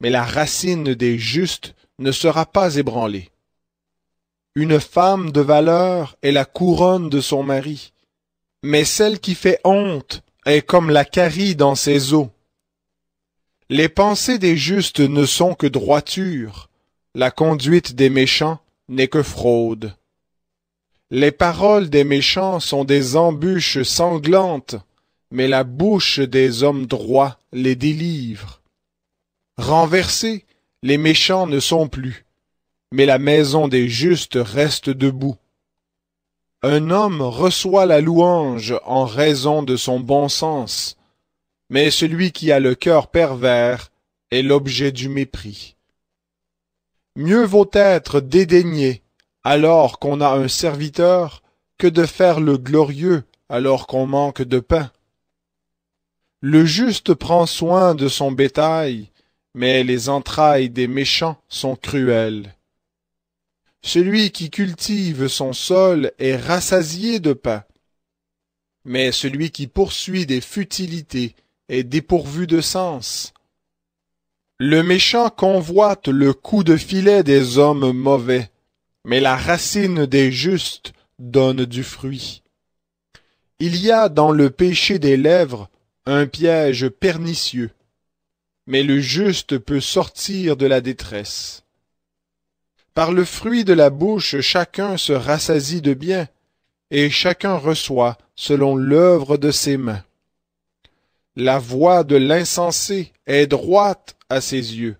Speaker 1: mais la racine des justes ne sera pas ébranlée. Une femme de valeur est la couronne de son mari, mais celle qui fait honte est comme la carie dans ses os. Les pensées des justes ne sont que droiture, la conduite des méchants n'est que fraude. Les paroles des méchants sont des embûches sanglantes, mais la bouche des hommes droits les délivre. Renversés, les méchants ne sont plus, mais la maison des justes reste debout. Un homme reçoit la louange en raison de son bon sens, mais celui qui a le cœur pervers est l'objet du mépris. Mieux vaut être dédaigné alors qu'on a un serviteur que de faire le glorieux alors qu'on manque de pain. Le juste prend soin de son bétail, mais les entrailles des méchants sont cruelles. Celui qui cultive son sol est rassasié de pain, mais celui qui poursuit des futilités est dépourvu de sens. Le méchant convoite le coup de filet des hommes mauvais, mais la racine des justes donne du fruit. Il y a dans le péché des lèvres un piège pernicieux, mais le juste peut sortir de la détresse. Par le fruit de la bouche chacun se rassasie de bien, et chacun reçoit selon l'œuvre de ses mains. La voix de l'insensé est droite à ses yeux,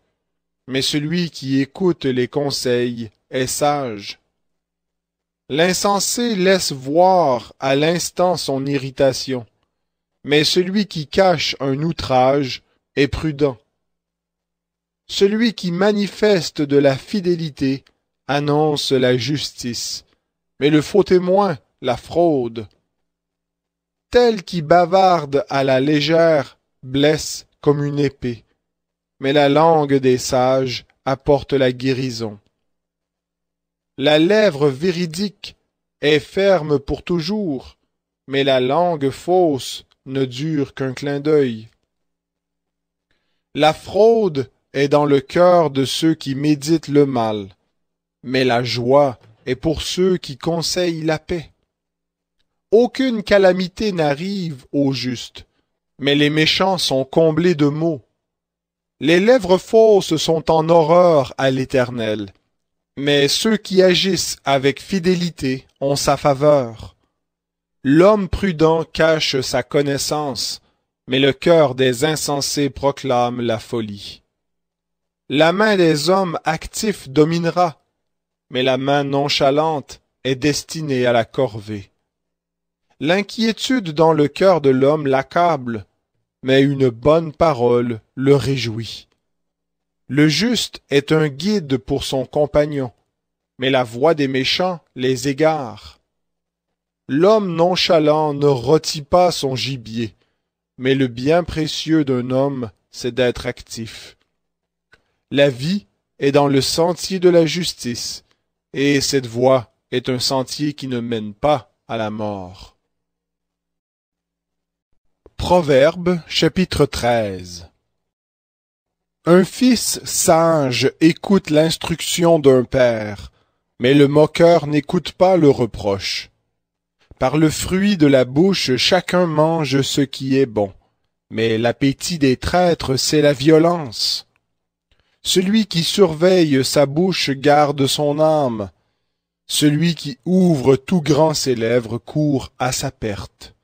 Speaker 1: mais celui qui écoute les conseils est sage. L'insensé laisse voir à l'instant son irritation, mais celui qui cache un outrage est prudent. Celui qui manifeste de la fidélité annonce la justice, mais le faux témoin la fraude. Tel qui bavarde à la légère blesse comme une épée, mais la langue des sages apporte la guérison. La lèvre véridique est ferme pour toujours, mais la langue fausse ne dure qu'un clin d'œil. La fraude est dans le cœur de ceux qui méditent le mal, mais la joie est pour ceux qui conseillent la paix. Aucune calamité n'arrive aux justes, mais les méchants sont comblés de maux. Les lèvres fausses sont en horreur à l'Éternel, mais ceux qui agissent avec fidélité ont sa faveur. L'homme prudent cache sa connaissance, mais le cœur des insensés proclame la folie. La main des hommes actifs dominera, mais la main nonchalante est destinée à la corvée. L'inquiétude dans le cœur de l'homme l'accable, mais une bonne parole le réjouit. Le juste est un guide pour son compagnon, mais la voix des méchants les égare. L'homme nonchalant ne rôtit pas son gibier, mais le bien précieux d'un homme, c'est d'être actif. La vie est dans le sentier de la justice, et cette voie est un sentier qui ne mène pas à la mort. Proverbe chapitre 13 un fils sage écoute l'instruction d'un père, mais le moqueur n'écoute pas le reproche. Par le fruit de la bouche chacun mange ce qui est bon, mais l'appétit des traîtres c'est la violence. Celui qui surveille sa bouche garde son âme, celui qui ouvre tout grand ses lèvres court à sa perte.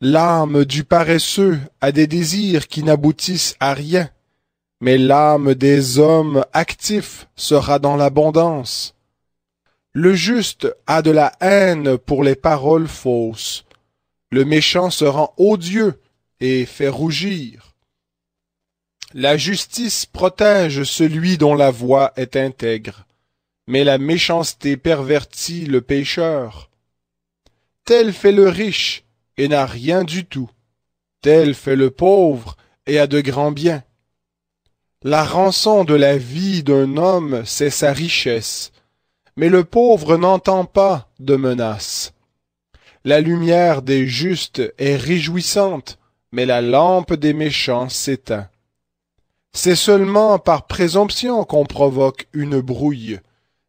Speaker 1: L'âme du paresseux a des désirs qui n'aboutissent à rien, mais l'âme des hommes actifs sera dans l'abondance. Le juste a de la haine pour les paroles fausses. Le méchant se rend odieux et fait rougir. La justice protège celui dont la voix est intègre, mais la méchanceté pervertit le pécheur. Tel fait le riche et n'a rien du tout. Tel fait le pauvre et a de grands biens. La rançon de la vie d'un homme, c'est sa richesse, mais le pauvre n'entend pas de menaces. La lumière des justes est réjouissante, mais la lampe des méchants s'éteint. C'est seulement par présomption qu'on provoque une brouille,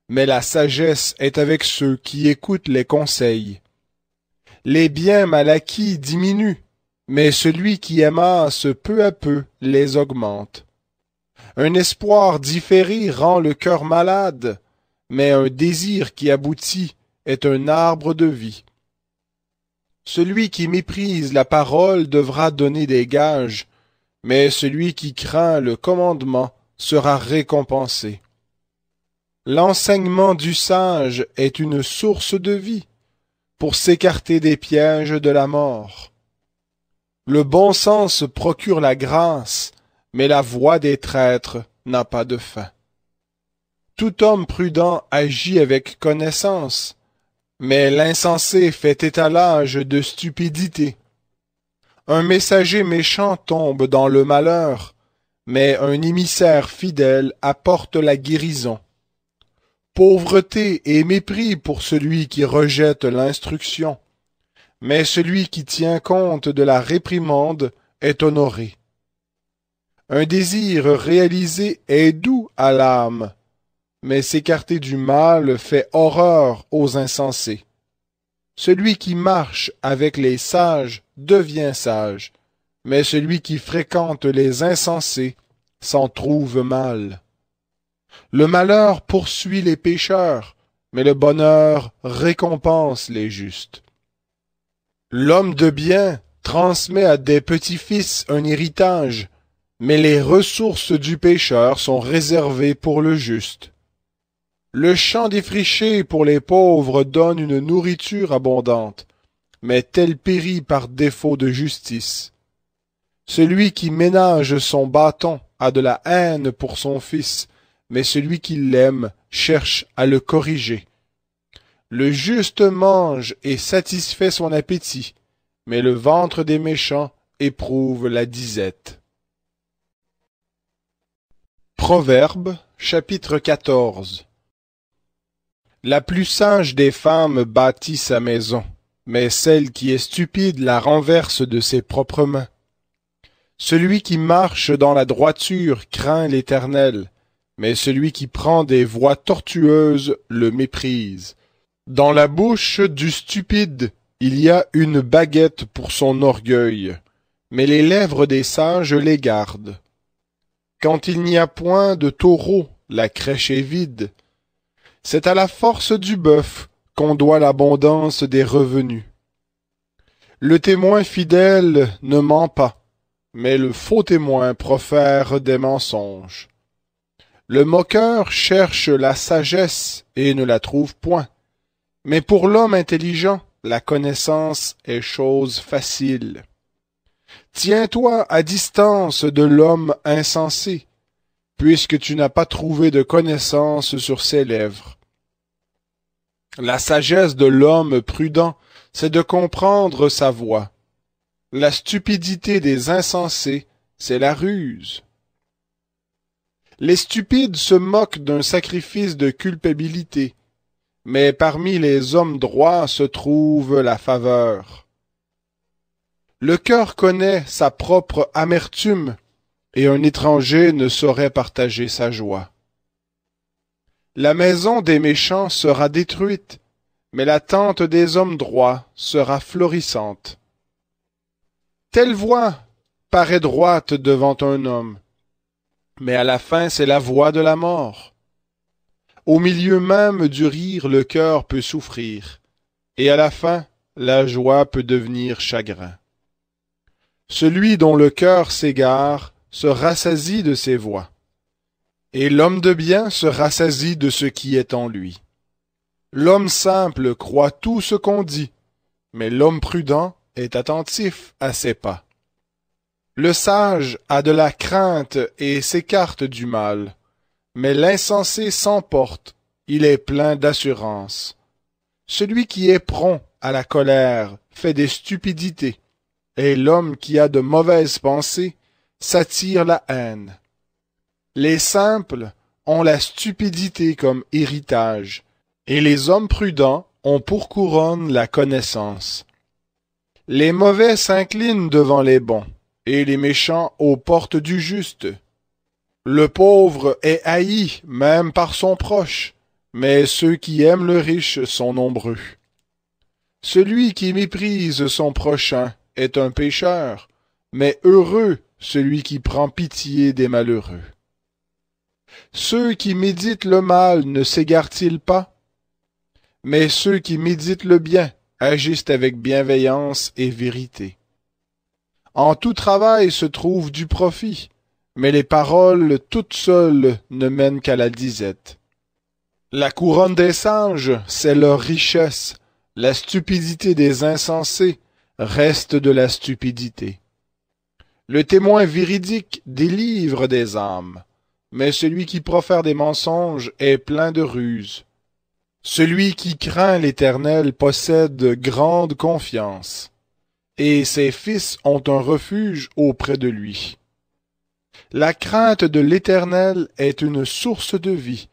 Speaker 1: mais la sagesse est avec ceux qui écoutent les conseils. Les biens mal acquis diminuent, mais celui qui amasse peu à peu les augmente. Un espoir différé rend le cœur malade, mais un désir qui aboutit est un arbre de vie. Celui qui méprise la parole devra donner des gages, mais celui qui craint le commandement sera récompensé. L'enseignement du sage est une source de vie pour s'écarter des pièges de la mort. Le bon sens procure la grâce mais la voix des traîtres n'a pas de fin. Tout homme prudent agit avec connaissance, mais l'insensé fait étalage de stupidité. Un messager méchant tombe dans le malheur, mais un émissaire fidèle apporte la guérison. Pauvreté et mépris pour celui qui rejette l'instruction, mais celui qui tient compte de la réprimande est honoré. Un désir réalisé est doux à l'âme, mais s'écarter du mal fait horreur aux insensés. Celui qui marche avec les sages devient sage, mais celui qui fréquente les insensés s'en trouve mal. Le malheur poursuit les pécheurs, mais le bonheur récompense les justes. L'homme de bien transmet à des petits-fils un héritage, mais les ressources du pécheur sont réservées pour le juste. Le champ défriché pour les pauvres donne une nourriture abondante, mais tel périt par défaut de justice. Celui qui ménage son bâton a de la haine pour son fils, mais celui qui l'aime cherche à le corriger. Le juste mange et satisfait son appétit, mais le ventre des méchants éprouve la disette. Proverbe, chapitre quatorze La plus sage des femmes bâtit sa maison, mais celle qui est stupide la renverse de ses propres mains. Celui qui marche dans la droiture craint l'Éternel, mais celui qui prend des voies tortueuses le méprise. Dans la bouche du stupide il y a une baguette pour son orgueil, mais les lèvres des sages les gardent. Quand il n'y a point de taureau, la crèche est vide. C'est à la force du bœuf qu'on doit l'abondance des revenus. Le témoin fidèle ne ment pas, mais le faux témoin profère des mensonges. Le moqueur cherche la sagesse et ne la trouve point. Mais pour l'homme intelligent, la connaissance est chose facile. Tiens-toi à distance de l'homme insensé, puisque tu n'as pas trouvé de connaissance sur ses lèvres. La sagesse de l'homme prudent, c'est de comprendre sa voix. La stupidité des insensés, c'est la ruse. Les stupides se moquent d'un sacrifice de culpabilité, mais parmi les hommes droits se trouve la faveur. Le cœur connaît sa propre amertume, et un étranger ne saurait partager sa joie. La maison des méchants sera détruite, mais la tente des hommes droits sera florissante. Telle voix paraît droite devant un homme, mais à la fin c'est la voix de la mort. Au milieu même du rire, le cœur peut souffrir, et à la fin la joie peut devenir chagrin. Celui dont le cœur s'égare se rassasie de ses voies, et l'homme de bien se rassasie de ce qui est en lui. L'homme simple croit tout ce qu'on dit, mais l'homme prudent est attentif à ses pas. Le sage a de la crainte et s'écarte du mal, mais l'insensé s'emporte, il est plein d'assurance. Celui qui est prompt à la colère fait des stupidités, et l'homme qui a de mauvaises pensées s'attire la haine. Les simples ont la stupidité comme héritage, et les hommes prudents ont pour couronne la connaissance. Les mauvais s'inclinent devant les bons, et les méchants aux portes du juste. Le pauvre est haï même par son proche, mais ceux qui aiment le riche sont nombreux. Celui qui méprise son prochain est un pécheur, mais heureux celui qui prend pitié des malheureux. Ceux qui méditent le mal ne s'égarent-ils pas Mais ceux qui méditent le bien agissent avec bienveillance et vérité. En tout travail se trouve du profit, mais les paroles toutes seules ne mènent qu'à la disette. La couronne des singes, c'est leur richesse, la stupidité des insensés, reste de la stupidité. Le témoin véridique délivre des âmes, mais celui qui profère des mensonges est plein de ruses. Celui qui craint l'Éternel possède grande confiance, et ses fils ont un refuge auprès de lui. La crainte de l'Éternel est une source de vie,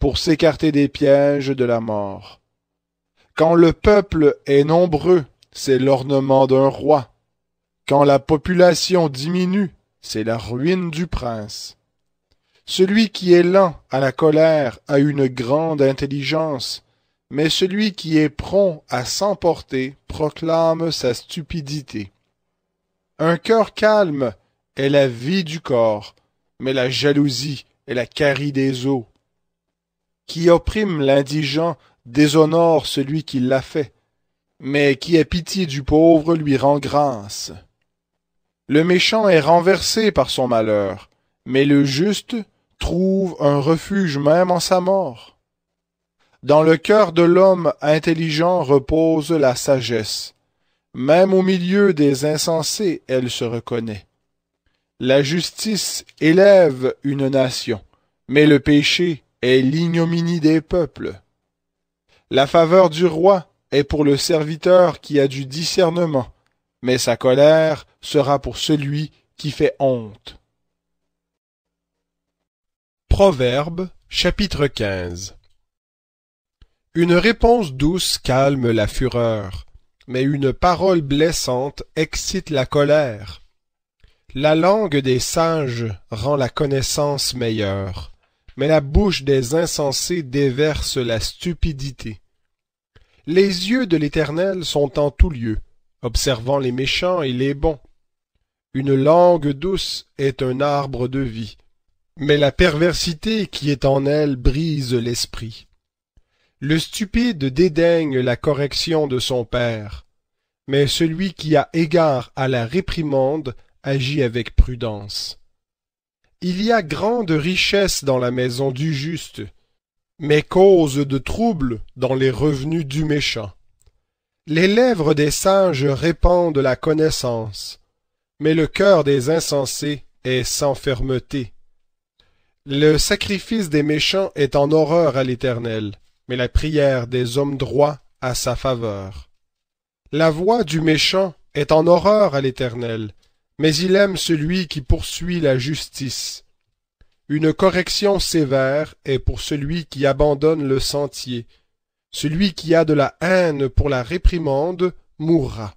Speaker 1: pour s'écarter des pièges de la mort. Quand le peuple est nombreux, c'est l'ornement d'un roi. Quand la population diminue, c'est la ruine du prince. Celui qui est lent à la colère a une grande intelligence, mais celui qui est prompt à s'emporter proclame sa stupidité. Un cœur calme est la vie du corps, mais la jalousie est la carie des os. Qui opprime l'indigent déshonore celui qui l'a fait, mais qui a pitié du pauvre lui rend grâce. Le méchant est renversé par son malheur, mais le juste trouve un refuge même en sa mort. Dans le cœur de l'homme intelligent repose la sagesse. Même au milieu des insensés, elle se reconnaît. La justice élève une nation, mais le péché est l'ignominie des peuples. La faveur du roi est pour le serviteur qui a du discernement, mais sa colère sera pour celui qui fait honte. Proverbe chapitre 15 Une réponse douce calme la fureur, mais une parole blessante excite la colère. La langue des sages rend la connaissance meilleure, mais la bouche des insensés déverse la stupidité. Les yeux de l'Éternel sont en tout lieu, observant les méchants et les bons. Une langue douce est un arbre de vie, mais la perversité qui est en elle brise l'esprit. Le stupide dédaigne la correction de son père, mais celui qui a égard à la réprimande agit avec prudence. Il y a grande richesse dans la maison du juste, mais cause de troubles dans les revenus du méchant. Les lèvres des sages répandent la connaissance, mais le cœur des insensés est sans fermeté. Le sacrifice des méchants est en horreur à l'Éternel, mais la prière des hommes droits à sa faveur. La voix du méchant est en horreur à l'Éternel, mais il aime celui qui poursuit la justice. Une correction sévère est pour celui qui abandonne le sentier. Celui qui a de la haine pour la réprimande mourra.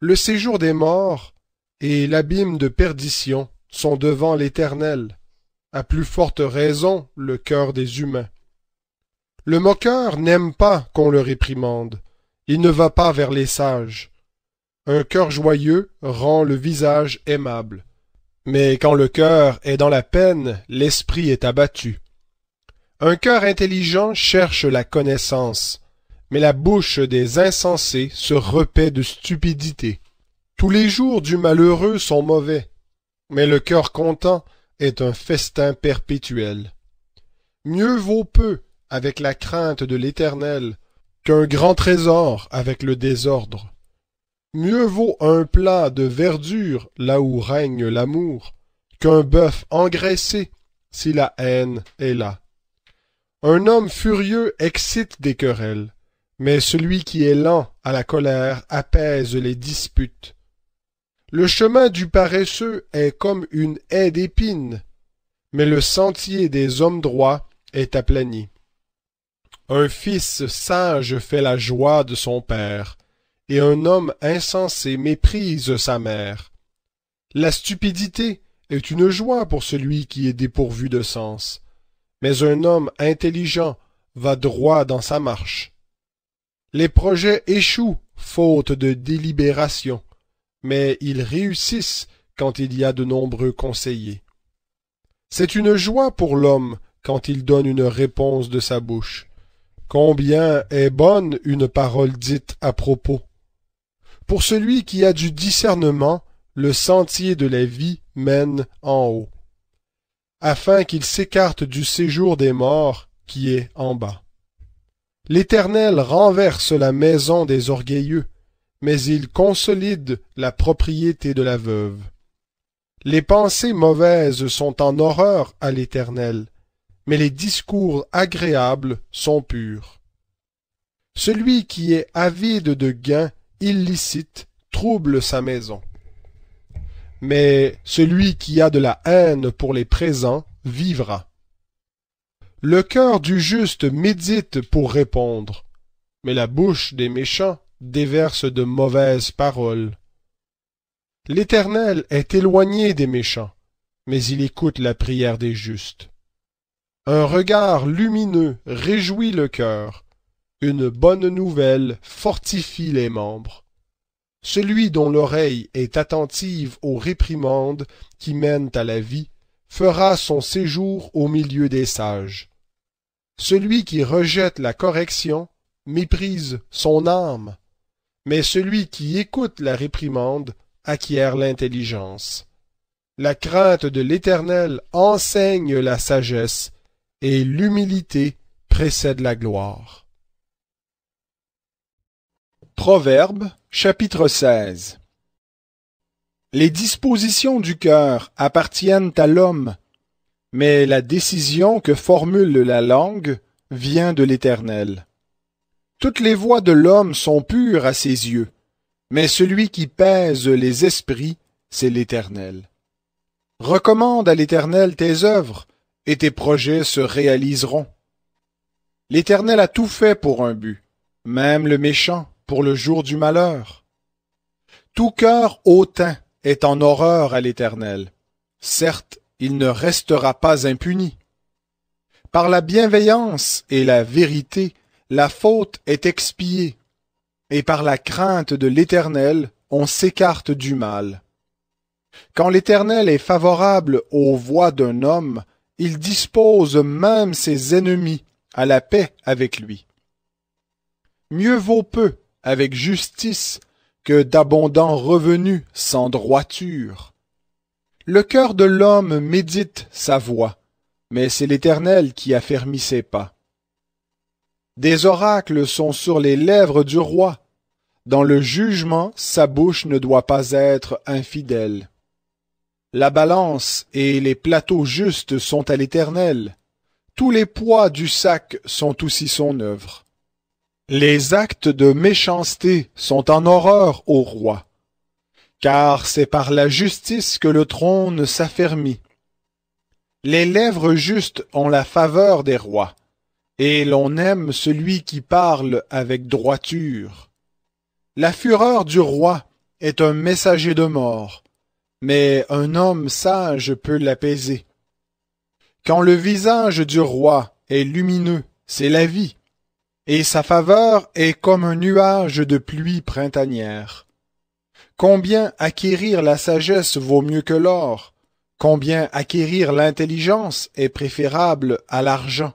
Speaker 1: Le séjour des morts et l'abîme de perdition sont devant l'Éternel, à plus forte raison le cœur des humains. Le moqueur n'aime pas qu'on le réprimande, il ne va pas vers les sages. Un cœur joyeux rend le visage aimable. Mais quand le cœur est dans la peine, l'esprit est abattu. Un cœur intelligent cherche la connaissance, mais la bouche des insensés se repaît de stupidité. Tous les jours du malheureux sont mauvais, mais le cœur content est un festin perpétuel. Mieux vaut peu avec la crainte de l'Éternel qu'un grand trésor avec le désordre. Mieux vaut un plat de verdure là où règne l'amour qu'un bœuf engraissé si la haine est là. Un homme furieux excite des querelles, mais celui qui est lent à la colère apaise les disputes. Le chemin du paresseux est comme une haie d'épines, mais le sentier des hommes droits est aplani. Un fils sage fait la joie de son père, et un homme insensé méprise sa mère. La stupidité est une joie pour celui qui est dépourvu de sens, mais un homme intelligent va droit dans sa marche. Les projets échouent faute de délibération, mais ils réussissent quand il y a de nombreux conseillers. C'est une joie pour l'homme quand il donne une réponse de sa bouche. Combien est bonne une parole dite à propos. Pour celui qui a du discernement, le sentier de la vie mène en haut, afin qu'il s'écarte du séjour des morts qui est en bas. L'Éternel renverse la maison des orgueilleux, mais il consolide la propriété de la veuve. Les pensées mauvaises sont en horreur à l'Éternel, mais les discours agréables sont purs. Celui qui est avide de gains illicite trouble sa maison. Mais celui qui a de la haine pour les présents vivra. Le cœur du juste médite pour répondre, mais la bouche des méchants déverse de mauvaises paroles. L'Éternel est éloigné des méchants, mais il écoute la prière des justes. Un regard lumineux réjouit le cœur, une bonne nouvelle fortifie les membres. Celui dont l'oreille est attentive aux réprimandes qui mènent à la vie fera son séjour au milieu des sages. Celui qui rejette la correction méprise son âme, mais celui qui écoute la réprimande acquiert l'intelligence. La crainte de l'Éternel enseigne la sagesse, et l'humilité précède la gloire. Proverbe, chapitre 16 Les dispositions du cœur appartiennent à l'homme, mais la décision que formule la langue vient de l'Éternel. Toutes les voies de l'homme sont pures à ses yeux, mais celui qui pèse les esprits, c'est l'Éternel. Recommande à l'Éternel tes œuvres, et tes projets se réaliseront. L'Éternel a tout fait pour un but, même le méchant pour le jour du malheur. Tout cœur hautain est en horreur à l'Éternel. Certes, il ne restera pas impuni. Par la bienveillance et la vérité, la faute est expiée, et par la crainte de l'Éternel, on s'écarte du mal. Quand l'Éternel est favorable aux voies d'un homme, il dispose même ses ennemis à la paix avec lui. Mieux vaut peu avec justice que d'abondants revenus sans droiture. Le cœur de l'homme médite sa voie, mais c'est l'Éternel qui affermit ses pas. Des oracles sont sur les lèvres du roi. Dans le jugement, sa bouche ne doit pas être infidèle. La balance et les plateaux justes sont à l'Éternel. Tous les poids du sac sont aussi son œuvre. Les actes de méchanceté sont en horreur au roi, car c'est par la justice que le trône s'affermit. Les lèvres justes ont la faveur des rois, et l'on aime celui qui parle avec droiture. La fureur du roi est un messager de mort, mais un homme sage peut l'apaiser. Quand le visage du roi est lumineux, c'est la vie et sa faveur est comme un nuage de pluie printanière. Combien acquérir la sagesse vaut mieux que l'or, combien acquérir l'intelligence est préférable à l'argent.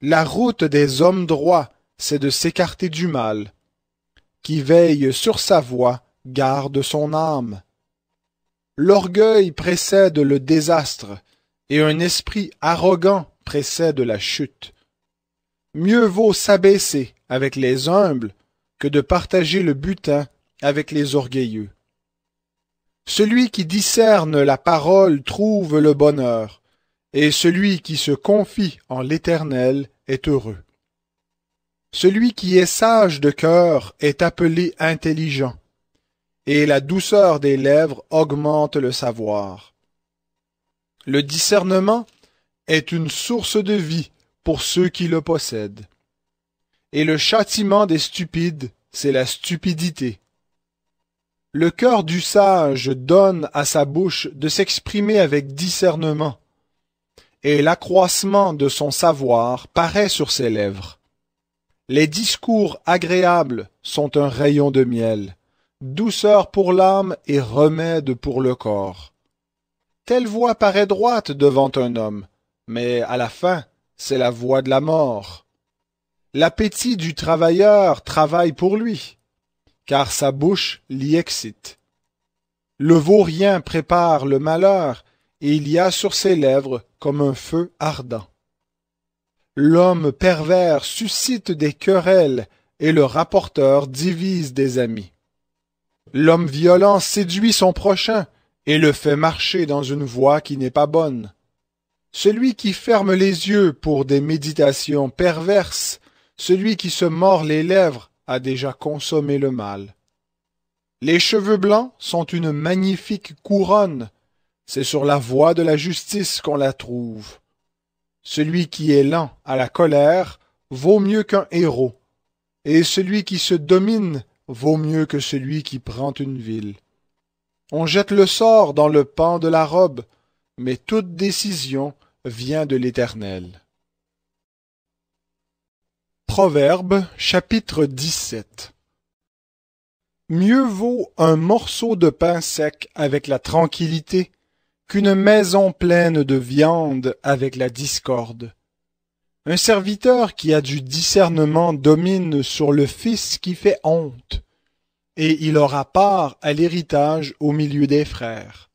Speaker 1: La route des hommes droits, c'est de s'écarter du mal. Qui veille sur sa voie garde son âme. L'orgueil précède le désastre, et un esprit arrogant précède la chute. Mieux vaut s'abaisser avec les humbles que de partager le butin avec les orgueilleux. Celui qui discerne la parole trouve le bonheur, et celui qui se confie en l'Éternel est heureux. Celui qui est sage de cœur est appelé intelligent, et la douceur des lèvres augmente le savoir. Le discernement est une source de vie pour ceux qui le possèdent. Et le châtiment des stupides, c'est la stupidité. Le cœur du sage donne à sa bouche de s'exprimer avec discernement, et l'accroissement de son savoir paraît sur ses lèvres. Les discours agréables sont un rayon de miel, douceur pour l'âme et remède pour le corps. Telle voix paraît droite devant un homme, mais à la fin c'est la voie de la mort. L'appétit du travailleur travaille pour lui, car sa bouche l'y excite. Le vaurien prépare le malheur, et il y a sur ses lèvres comme un feu ardent. L'homme pervers suscite des querelles, et le rapporteur divise des amis. L'homme violent séduit son prochain, et le fait marcher dans une voie qui n'est pas bonne. Celui qui ferme les yeux pour des méditations perverses, celui qui se mord les lèvres a déjà consommé le mal. Les cheveux blancs sont une magnifique couronne, c'est sur la voie de la justice qu'on la trouve. Celui qui est lent à la colère vaut mieux qu'un héros, et celui qui se domine vaut mieux que celui qui prend une ville. On jette le sort dans le pan de la robe, mais toute décision vient de l'Éternel. Proverbe chapitre 17 Mieux vaut un morceau de pain sec avec la tranquillité qu'une maison pleine de viande avec la discorde. Un serviteur qui a du discernement domine sur le fils qui fait honte, et il aura part à l'héritage au milieu des frères.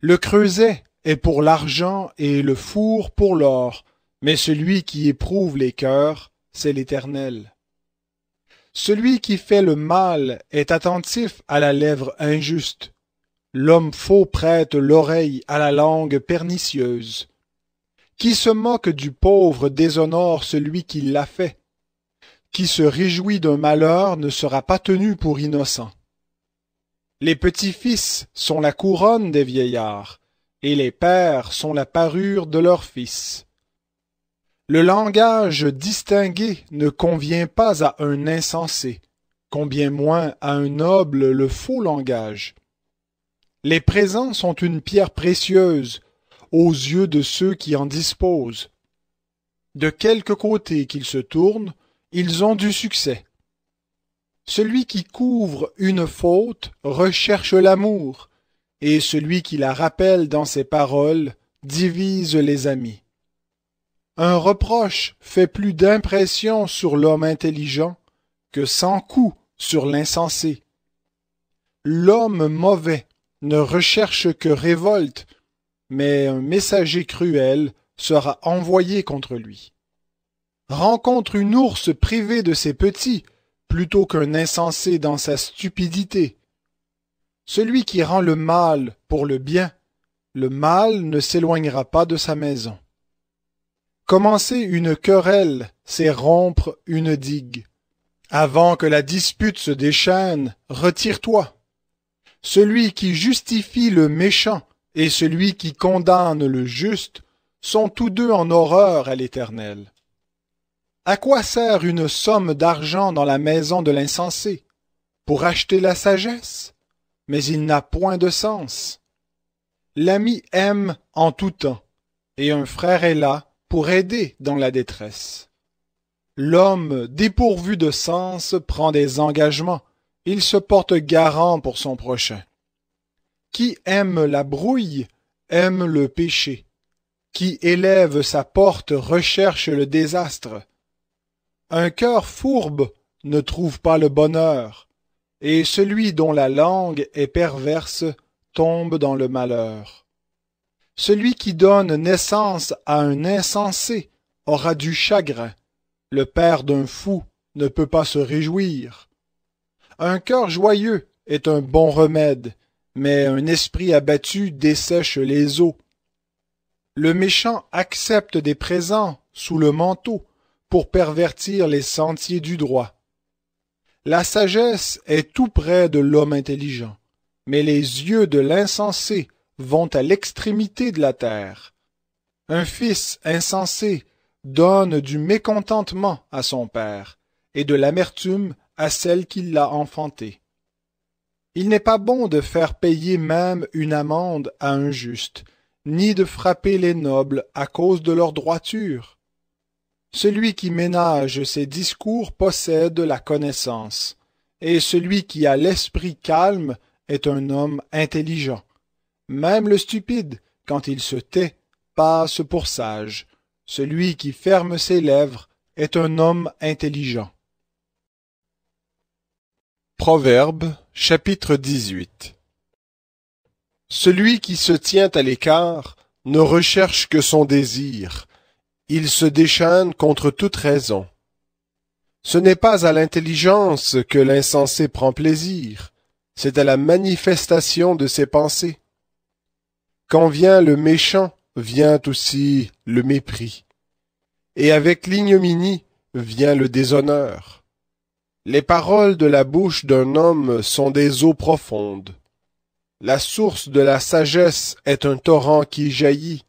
Speaker 1: Le creuset est pour l'argent et le four pour l'or, mais celui qui éprouve les cœurs, c'est l'Éternel. Celui qui fait le mal est attentif à la lèvre injuste. L'homme faux prête l'oreille à la langue pernicieuse. Qui se moque du pauvre déshonore celui qui l'a fait. Qui se réjouit d'un malheur ne sera pas tenu pour innocent. Les petits-fils sont la couronne des vieillards, et les pères sont la parure de leurs fils. Le langage distingué ne convient pas à un insensé, combien moins à un noble le faux langage. Les présents sont une pierre précieuse aux yeux de ceux qui en disposent. De quelque côté qu'ils se tournent, ils ont du succès. Celui qui couvre une faute recherche l'amour, et celui qui la rappelle dans ses paroles divise les amis. Un reproche fait plus d'impression sur l'homme intelligent que cent coups sur l'insensé. L'homme mauvais ne recherche que révolte, mais un messager cruel sera envoyé contre lui. Rencontre une ours privée de ses petits plutôt qu'un insensé dans sa stupidité. Celui qui rend le mal pour le bien, le mal ne s'éloignera pas de sa maison. Commencer une querelle, c'est rompre une digue. Avant que la dispute se déchaîne, retire-toi. Celui qui justifie le méchant et celui qui condamne le juste sont tous deux en horreur à l'Éternel. À quoi sert une somme d'argent dans la maison de l'insensé Pour acheter la sagesse mais il n'a point de sens. L'ami aime en tout temps, et un frère est là pour aider dans la détresse. L'homme dépourvu de sens prend des engagements, il se porte garant pour son prochain. Qui aime la brouille aime le péché. Qui élève sa porte recherche le désastre. Un cœur fourbe ne trouve pas le bonheur et celui dont la langue est perverse tombe dans le malheur. Celui qui donne naissance à un insensé aura du chagrin. Le père d'un fou ne peut pas se réjouir. Un cœur joyeux est un bon remède, mais un esprit abattu dessèche les eaux. Le méchant accepte des présents sous le manteau pour pervertir les sentiers du droit. La sagesse est tout près de l'homme intelligent, mais les yeux de l'insensé vont à l'extrémité de la terre. Un fils insensé donne du mécontentement à son père et de l'amertume à celle qui l'a enfanté. Il n'est pas bon de faire payer même une amende à un juste, ni de frapper les nobles à cause de leur droiture. Celui qui ménage ses discours possède la connaissance, et celui qui a l'esprit calme est un homme intelligent. Même le stupide, quand il se tait, passe pour sage. Celui qui ferme ses lèvres est un homme intelligent. Proverbe chapitre 18 Celui qui se tient à l'écart ne recherche que son désir, il se déchaîne contre toute raison. Ce n'est pas à l'intelligence que l'insensé prend plaisir, c'est à la manifestation de ses pensées. Quand vient le méchant, vient aussi le mépris. Et avec l'ignominie vient le déshonneur. Les paroles de la bouche d'un homme sont des eaux profondes. La source de la sagesse est un torrent qui jaillit.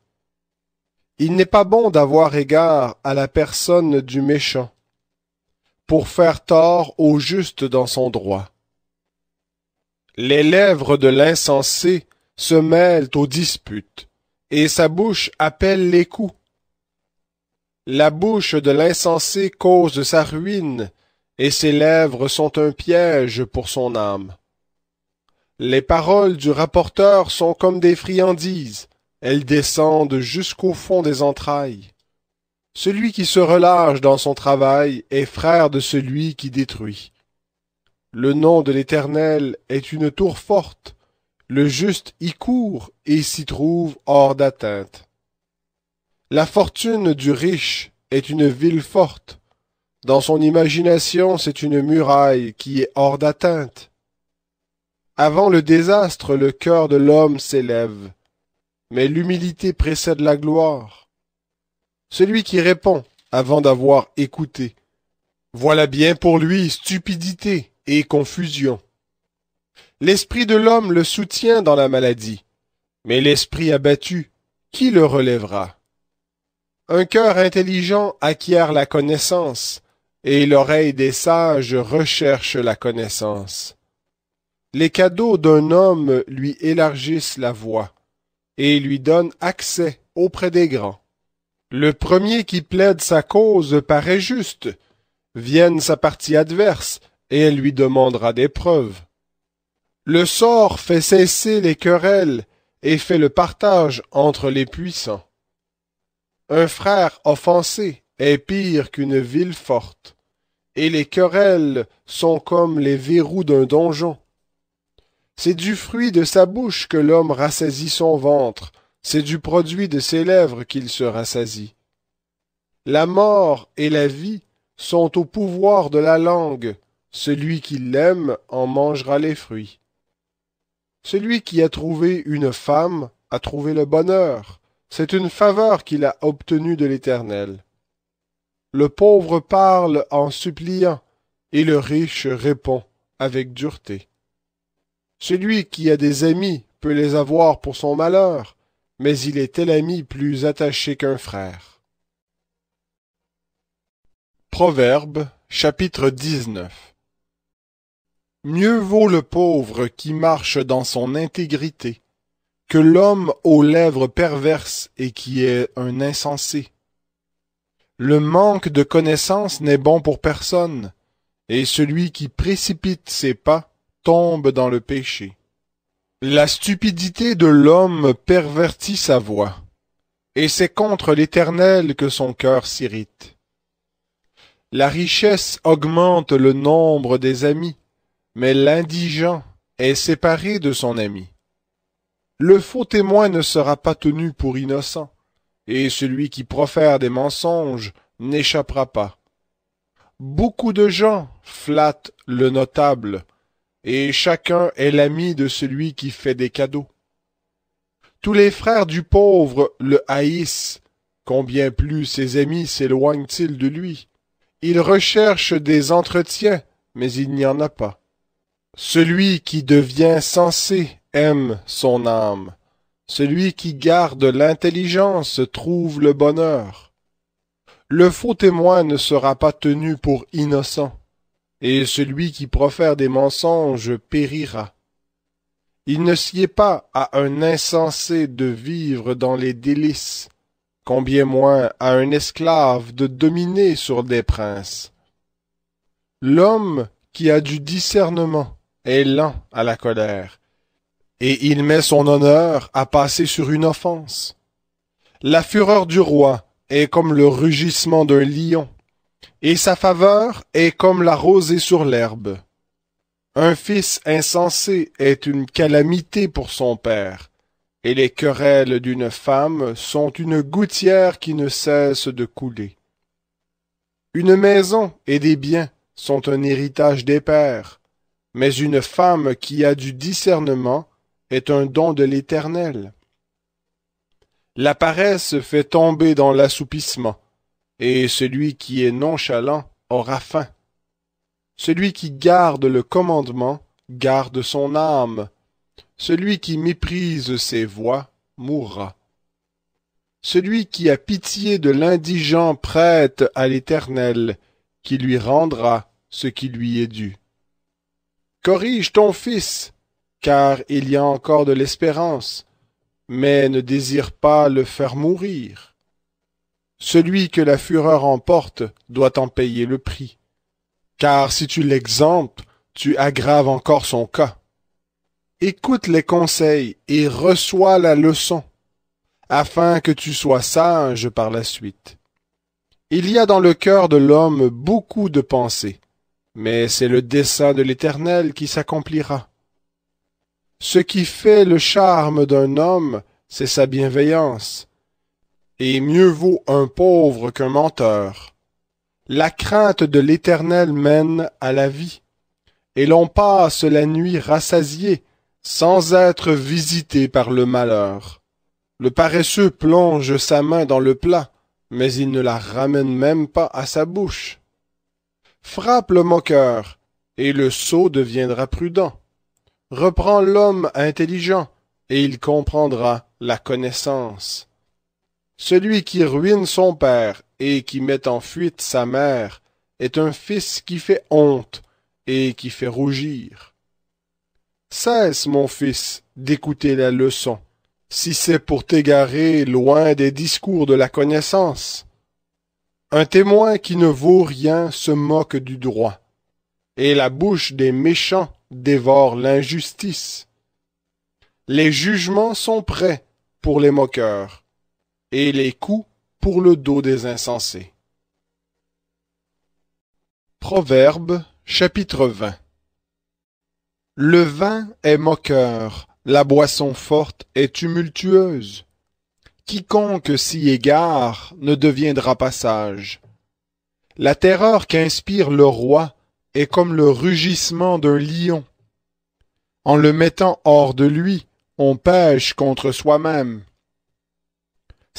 Speaker 1: Il n'est pas bon d'avoir égard à la personne du méchant, pour faire tort au juste dans son droit. Les lèvres de l'insensé se mêlent aux disputes, et sa bouche appelle les coups. La bouche de l'insensé cause sa ruine, et ses lèvres sont un piège pour son âme. Les paroles du rapporteur sont comme des friandises, elles descendent jusqu'au fond des entrailles. Celui qui se relâche dans son travail est frère de celui qui détruit. Le nom de l'Éternel est une tour forte. Le juste y court et s'y trouve hors d'atteinte. La fortune du riche est une ville forte. Dans son imagination, c'est une muraille qui est hors d'atteinte. Avant le désastre, le cœur de l'homme s'élève mais l'humilité précède la gloire. Celui qui répond avant d'avoir écouté, voilà bien pour lui stupidité et confusion. L'esprit de l'homme le soutient dans la maladie, mais l'esprit abattu, qui le relèvera Un cœur intelligent acquiert la connaissance, et l'oreille des sages recherche la connaissance. Les cadeaux d'un homme lui élargissent la voix et lui donne accès auprès des grands. Le premier qui plaide sa cause paraît juste. Vienne sa partie adverse, et elle lui demandera des preuves. Le sort fait cesser les querelles et fait le partage entre les puissants. Un frère offensé est pire qu'une ville forte, et les querelles sont comme les verrous d'un donjon. C'est du fruit de sa bouche que l'homme rassasit son ventre, c'est du produit de ses lèvres qu'il se rassasie. La mort et la vie sont au pouvoir de la langue, celui qui l'aime en mangera les fruits. Celui qui a trouvé une femme a trouvé le bonheur, c'est une faveur qu'il a obtenue de l'Éternel. Le pauvre parle en suppliant, et le riche répond avec dureté. Celui qui a des amis peut les avoir pour son malheur, mais il est tel ami plus attaché qu'un frère. Proverbe chapitre 19 Mieux vaut le pauvre qui marche dans son intégrité que l'homme aux lèvres perverses et qui est un insensé. Le manque de connaissance n'est bon pour personne, et celui qui précipite ses pas tombe dans le péché. La stupidité de l'homme pervertit sa voix, et c'est contre l'Éternel que son cœur s'irrite. La richesse augmente le nombre des amis, mais l'indigent est séparé de son ami. Le faux témoin ne sera pas tenu pour innocent, et celui qui profère des mensonges n'échappera pas. Beaucoup de gens flattent le notable, et chacun est l'ami de celui qui fait des cadeaux. Tous les frères du pauvre le haïssent, combien plus ses amis s'éloignent-ils de lui. Il recherche des entretiens, mais il n'y en a pas. Celui qui devient sensé aime son âme. Celui qui garde l'intelligence trouve le bonheur. Le faux témoin ne sera pas tenu pour innocent et celui qui profère des mensonges périra. Il ne sied pas à un insensé de vivre dans les délices, combien moins à un esclave de dominer sur des princes. L'homme qui a du discernement est lent à la colère, et il met son honneur à passer sur une offense. La fureur du roi est comme le rugissement d'un lion, et sa faveur est comme la rosée sur l'herbe. Un fils insensé est une calamité pour son père, et les querelles d'une femme sont une gouttière qui ne cesse de couler. Une maison et des biens sont un héritage des pères, mais une femme qui a du discernement est un don de l'Éternel. La paresse fait tomber dans l'assoupissement, et celui qui est nonchalant aura faim. Celui qui garde le commandement garde son âme. Celui qui méprise ses voies mourra. Celui qui a pitié de l'indigent prête à l'Éternel, qui lui rendra ce qui lui est dû. Corrige ton fils, car il y a encore de l'espérance, mais ne désire pas le faire mourir. Celui que la fureur emporte doit en payer le prix. Car si tu l'exemptes, tu aggraves encore son cas. Écoute les conseils et reçois la leçon, afin que tu sois sage par la suite. Il y a dans le cœur de l'homme beaucoup de pensées, mais c'est le dessein de l'Éternel qui s'accomplira. Ce qui fait le charme d'un homme, c'est sa bienveillance, et mieux vaut un pauvre qu'un menteur. La crainte de l'Éternel mène à la vie, et l'on passe la nuit rassasié, sans être visité par le malheur. Le paresseux plonge sa main dans le plat, mais il ne la ramène même pas à sa bouche. Frappe le moqueur, et le sot deviendra prudent. Reprends l'homme intelligent, et il comprendra la connaissance. Celui qui ruine son père et qui met en fuite sa mère est un fils qui fait honte et qui fait rougir. Cesse, mon fils, d'écouter la leçon, si c'est pour t'égarer loin des discours de la connaissance. Un témoin qui ne vaut rien se moque du droit, et la bouche des méchants dévore l'injustice. Les jugements sont prêts pour les moqueurs, et les coups pour le dos des insensés. Proverbe chapitre 20 Le vin est moqueur, la boisson forte est tumultueuse. Quiconque s'y égare ne deviendra pas sage. La terreur qu'inspire le roi est comme le rugissement d'un lion. En le mettant hors de lui, on pêche contre soi-même.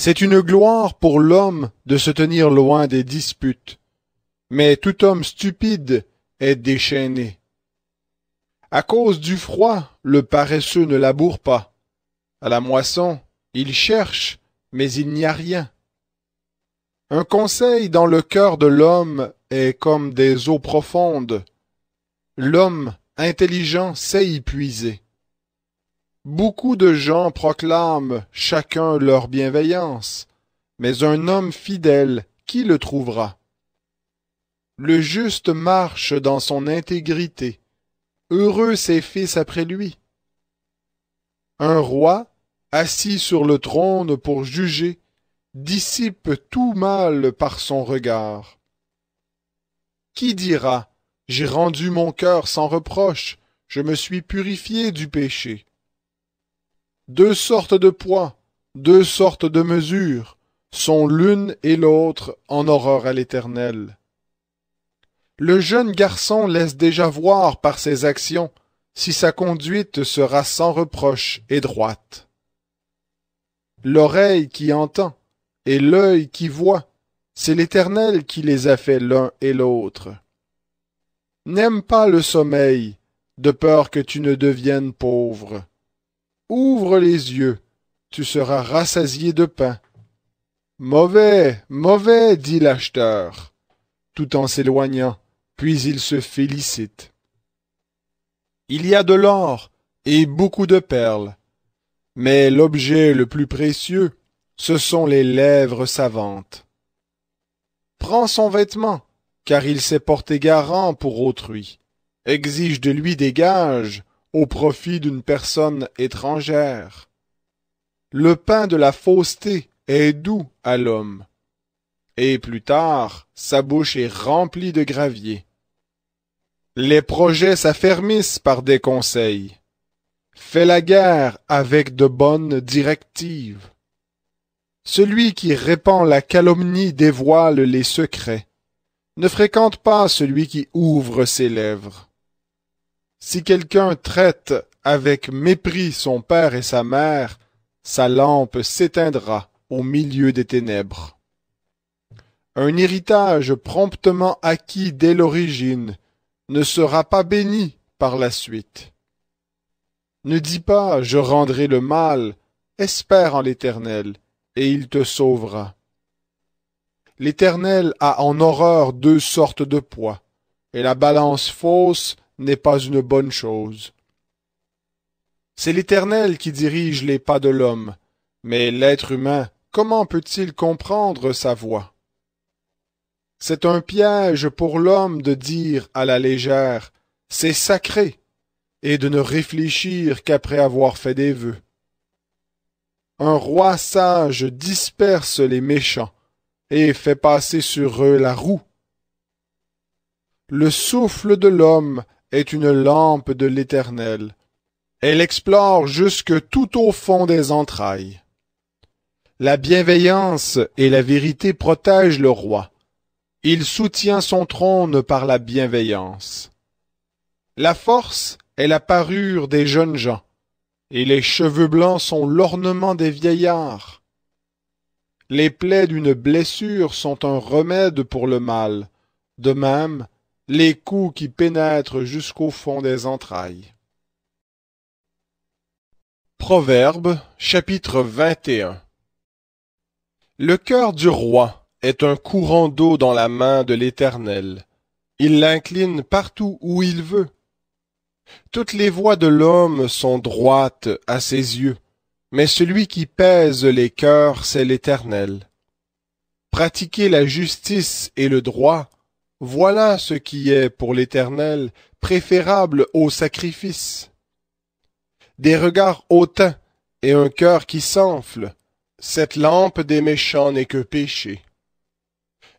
Speaker 1: C'est une gloire pour l'homme de se tenir loin des disputes, mais tout homme stupide est déchaîné. À cause du froid, le paresseux ne laboure pas. À la moisson, il cherche, mais il n'y a rien. Un conseil dans le cœur de l'homme est comme des eaux profondes. L'homme intelligent sait y puiser. Beaucoup de gens proclament chacun leur bienveillance, mais un homme fidèle, qui le trouvera Le juste marche dans son intégrité, heureux ses fils après lui. Un roi, assis sur le trône pour juger, dissipe tout mal par son regard. Qui dira J'ai rendu mon cœur sans reproche, je me suis purifié du péché deux sortes de poids, deux sortes de mesures, sont l'une et l'autre en horreur à l'Éternel. Le jeune garçon laisse déjà voir par ses actions si sa conduite sera sans reproche et droite. L'oreille qui entend et l'œil qui voit, c'est l'Éternel qui les a fait l'un et l'autre. N'aime pas le sommeil, de peur que tu ne deviennes pauvre. Ouvre les yeux, tu seras rassasié de pain. Mauvais, mauvais, dit l'acheteur, tout en s'éloignant, puis il se félicite. Il y a de l'or et beaucoup de perles, mais l'objet le plus précieux, ce sont les lèvres savantes. Prends son vêtement, car il s'est porté garant pour autrui, exige de lui des gages, au profit d'une personne étrangère. Le pain de la fausseté est doux à l'homme, et plus tard sa bouche est remplie de gravier. Les projets s'affermissent par des conseils. Fais la guerre avec de bonnes directives. Celui qui répand la calomnie dévoile les secrets. Ne fréquente pas celui qui ouvre ses lèvres. Si quelqu'un traite avec mépris son père et sa mère, sa lampe s'éteindra au milieu des ténèbres. Un héritage promptement acquis dès l'origine ne sera pas béni par la suite. Ne dis pas je rendrai le mal, espère en l'Éternel, et il te sauvera. L'Éternel a en horreur deux sortes de poids, et la balance fausse n'est pas une bonne chose. C'est l'Éternel qui dirige les pas de l'homme, mais l'être humain, comment peut-il comprendre sa voix C'est un piège pour l'homme de dire à la légère C'est sacré, et de ne réfléchir qu'après avoir fait des vœux. Un roi sage disperse les méchants et fait passer sur eux la roue. Le souffle de l'homme est une lampe de l'Éternel. Elle explore jusque tout au fond des entrailles. La bienveillance et la vérité protègent le roi. Il soutient son trône par la bienveillance. La force est la parure des jeunes gens, et les cheveux blancs sont l'ornement des vieillards. Les plaies d'une blessure sont un remède pour le mal, de même les coups qui pénètrent jusqu'au fond des entrailles. Proverbe chapitre 21 Le cœur du roi est un courant d'eau dans la main de l'Éternel. Il l'incline partout où il veut. Toutes les voies de l'homme sont droites à ses yeux, mais celui qui pèse les cœurs, c'est l'Éternel. Pratiquer la justice et le droit, voilà ce qui est pour l'Éternel préférable au sacrifice. Des regards hautains et un cœur qui s'enfle, cette lampe des méchants n'est que péché.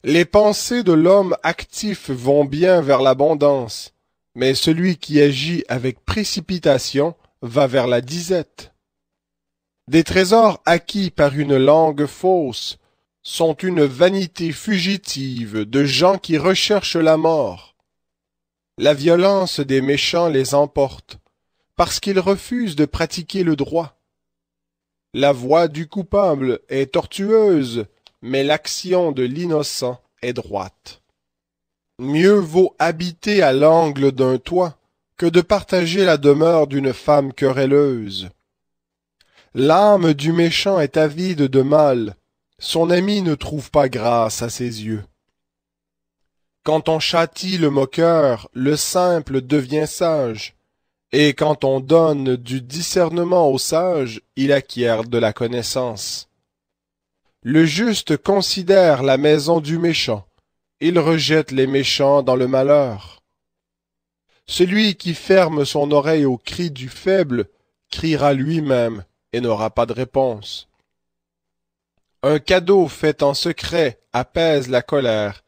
Speaker 1: Les pensées de l'homme actif vont bien vers l'abondance, mais celui qui agit avec précipitation va vers la disette. Des trésors acquis par une langue fausse sont une vanité fugitive de gens qui recherchent la mort. La violence des méchants les emporte, parce qu'ils refusent de pratiquer le droit. La voix du coupable est tortueuse, mais l'action de l'innocent est droite. Mieux vaut habiter à l'angle d'un toit que de partager la demeure d'une femme querelleuse. L'âme du méchant est avide de mal, son ami ne trouve pas grâce à ses yeux. Quand on châtie le moqueur, le simple devient sage, et quand on donne du discernement au sage, il acquiert de la connaissance. Le juste considère la maison du méchant, il rejette les méchants dans le malheur. Celui qui ferme son oreille au cri du faible criera lui-même et n'aura pas de réponse. Un cadeau fait en secret apaise la colère,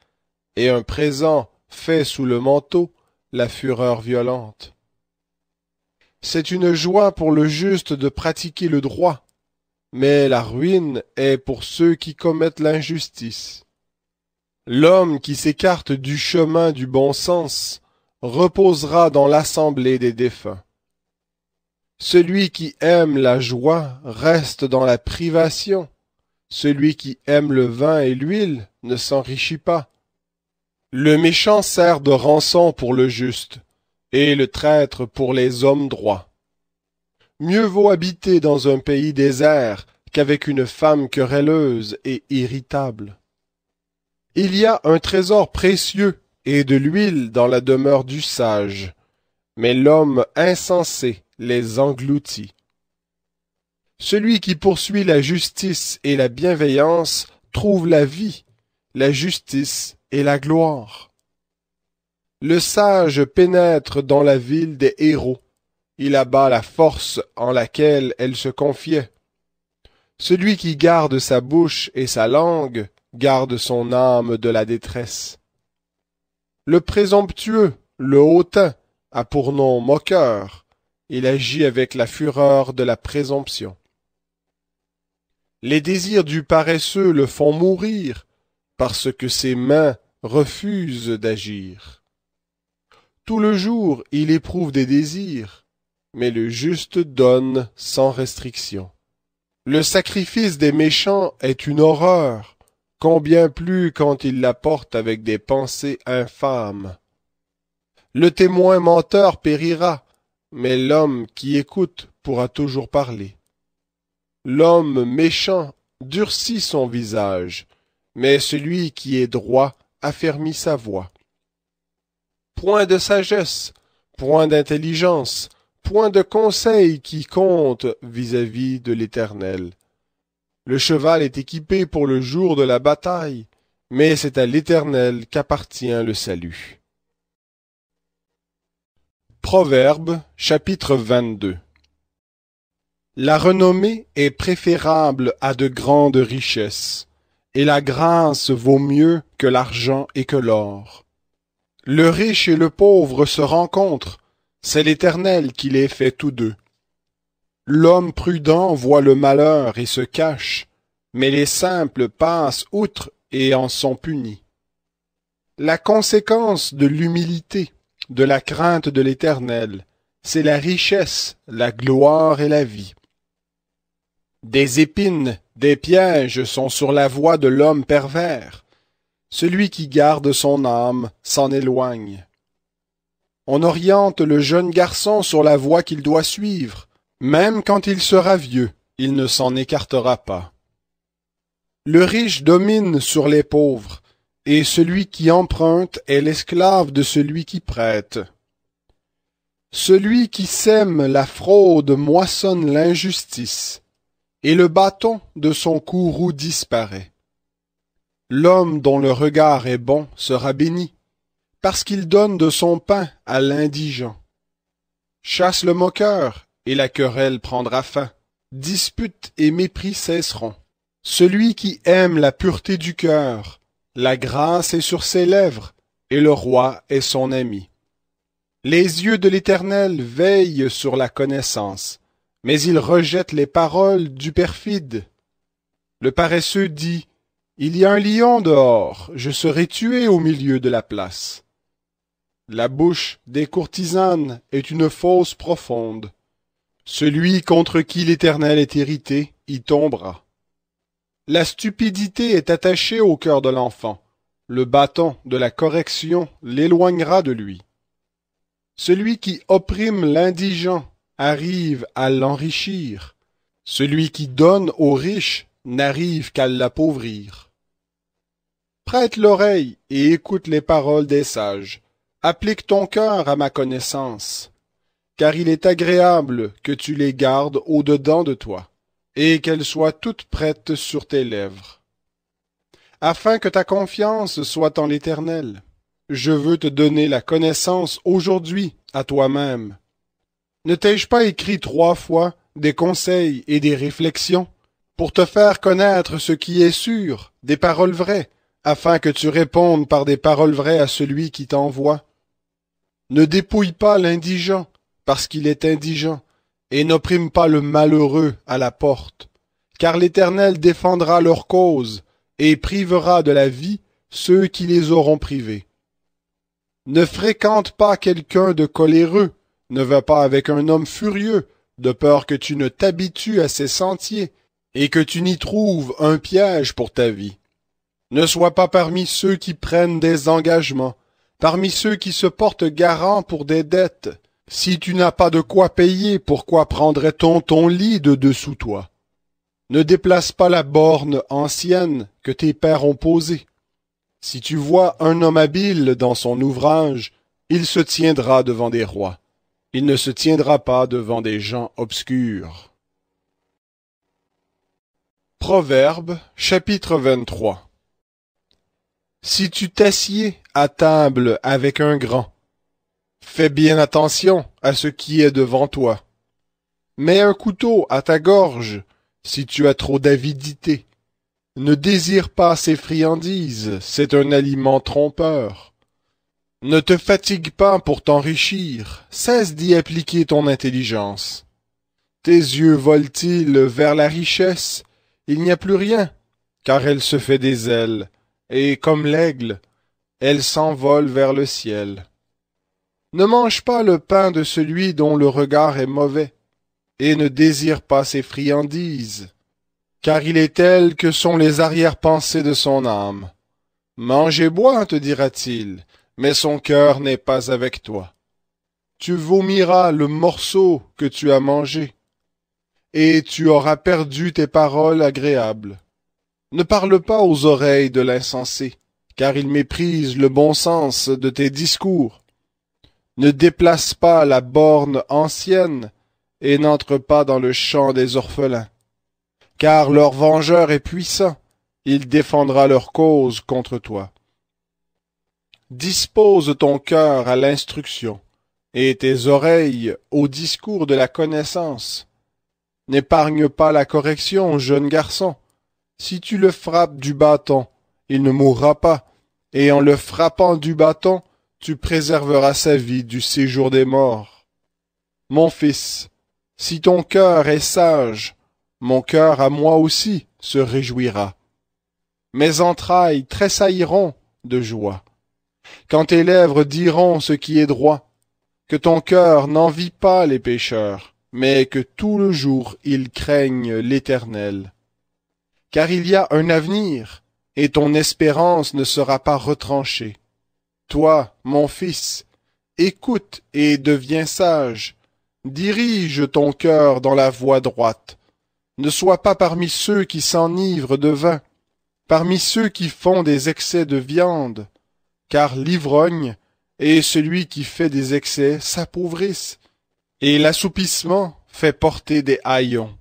Speaker 1: et un présent fait sous le manteau la fureur violente. C'est une joie pour le juste de pratiquer le droit, mais la ruine est pour ceux qui commettent l'injustice. L'homme qui s'écarte du chemin du bon sens reposera dans l'assemblée des défunts. Celui qui aime la joie reste dans la privation, celui qui aime le vin et l'huile ne s'enrichit pas. Le méchant sert de rançon pour le juste, et le traître pour les hommes droits. Mieux vaut habiter dans un pays désert qu'avec une femme querelleuse et irritable. Il y a un trésor précieux et de l'huile dans la demeure du sage, mais l'homme insensé les engloutit. Celui qui poursuit la justice et la bienveillance trouve la vie, la justice et la gloire. Le sage pénètre dans la ville des héros. Il abat la force en laquelle elle se confiait. Celui qui garde sa bouche et sa langue garde son âme de la détresse. Le présomptueux, le hautain, a pour nom moqueur. Il agit avec la fureur de la présomption. Les désirs du paresseux le font mourir, parce que ses mains refusent d'agir. Tout le jour il éprouve des désirs, mais le juste donne sans restriction. Le sacrifice des méchants est une horreur, combien plus quand il la porte avec des pensées infâmes. Le témoin menteur périra, mais l'homme qui écoute pourra toujours parler. L'homme méchant durcit son visage, mais celui qui est droit affermit sa voix. Point de sagesse, point d'intelligence, point de conseil qui compte vis-à-vis de l'Éternel. Le cheval est équipé pour le jour de la bataille, mais c'est à l'Éternel qu'appartient le salut. Proverbe chapitre 22 la renommée est préférable à de grandes richesses, et la grâce vaut mieux que l'argent et que l'or. Le riche et le pauvre se rencontrent, c'est l'Éternel qui les fait tous deux. L'homme prudent voit le malheur et se cache, mais les simples passent outre et en sont punis. La conséquence de l'humilité, de la crainte de l'Éternel, c'est la richesse, la gloire et la vie. Des épines, des pièges sont sur la voie de l'homme pervers. Celui qui garde son âme s'en éloigne. On oriente le jeune garçon sur la voie qu'il doit suivre. Même quand il sera vieux, il ne s'en écartera pas. Le riche domine sur les pauvres, et celui qui emprunte est l'esclave de celui qui prête. Celui qui sème la fraude moissonne l'injustice et le bâton de son courroux disparaît. L'homme dont le regard est bon sera béni, parce qu'il donne de son pain à l'indigent. Chasse le moqueur, et la querelle prendra fin. Dispute et mépris cesseront. Celui qui aime la pureté du cœur, la grâce est sur ses lèvres, et le roi est son ami. Les yeux de l'Éternel veillent sur la connaissance, mais il rejette les paroles du perfide. Le paresseux dit, Il y a un lion dehors, je serai tué au milieu de la place. La bouche des courtisanes est une fosse profonde. Celui contre qui l'Éternel est irrité y tombera. La stupidité est attachée au cœur de l'enfant. Le bâton de la correction l'éloignera de lui. Celui qui opprime l'indigent arrive à l'enrichir. Celui qui donne aux riches n'arrive qu'à l'appauvrir. Prête l'oreille et écoute les paroles des sages. Applique ton cœur à ma connaissance, car il est agréable que tu les gardes au dedans de toi, et qu'elles soient toutes prêtes sur tes lèvres. Afin que ta confiance soit en l'Éternel, je veux te donner la connaissance aujourd'hui à toi-même, ne t'ai-je pas écrit trois fois des conseils et des réflexions pour te faire connaître ce qui est sûr, des paroles vraies, afin que tu répondes par des paroles vraies à celui qui t'envoie Ne dépouille pas l'indigent, parce qu'il est indigent, et n'opprime pas le malheureux à la porte, car l'Éternel défendra leur cause, et privera de la vie ceux qui les auront privés. Ne fréquente pas quelqu'un de coléreux, ne va pas avec un homme furieux, de peur que tu ne t'habitues à ses sentiers, et que tu n'y trouves un piège pour ta vie. Ne sois pas parmi ceux qui prennent des engagements, parmi ceux qui se portent garants pour des dettes. Si tu n'as pas de quoi payer, pourquoi prendrait-on ton lit de dessous toi? Ne déplace pas la borne ancienne que tes pères ont posée. Si tu vois un homme habile dans son ouvrage, il se tiendra devant des rois. Il ne se tiendra pas devant des gens obscurs. Proverbe chapitre 23 Si tu t'assieds à table avec un grand, fais bien attention à ce qui est devant toi. Mets un couteau à ta gorge si tu as trop d'avidité. Ne désire pas ses friandises, c'est un aliment trompeur. Ne te fatigue pas pour t'enrichir, cesse d'y appliquer ton intelligence. Tes yeux volent-ils vers la richesse, il n'y a plus rien, car elle se fait des ailes, et comme l'aigle, elle s'envole vers le ciel. Ne mange pas le pain de celui dont le regard est mauvais, et ne désire pas ses friandises, car il est tel que sont les arrière-pensées de son âme. Mange et bois, te dira-t-il, mais son cœur n'est pas avec toi. Tu vomiras le morceau que tu as mangé, et tu auras perdu tes paroles agréables. Ne parle pas aux oreilles de l'insensé, car il méprise le bon sens de tes discours. Ne déplace pas la borne ancienne, et n'entre pas dans le champ des orphelins. Car leur vengeur est puissant, il défendra leur cause contre toi. Dispose ton cœur à l'instruction, et tes oreilles au discours de la connaissance. N'épargne pas la correction, jeune garçon. Si tu le frappes du bâton, il ne mourra pas, et en le frappant du bâton, tu préserveras sa vie du séjour des morts. Mon fils, si ton cœur est sage, mon cœur à moi aussi se réjouira. Mes entrailles tressailliront de joie quand tes lèvres diront ce qui est droit, que ton cœur n'envie pas les pécheurs, mais que tout le jour ils craignent l'Éternel. Car il y a un avenir, et ton espérance ne sera pas retranchée. Toi, mon fils, écoute et deviens sage. Dirige ton cœur dans la voie droite. Ne sois pas parmi ceux qui s'enivrent de vin, parmi ceux qui font des excès de viande, car l'ivrogne et celui qui fait des excès s'appauvrissent, et l'assoupissement fait porter des haillons.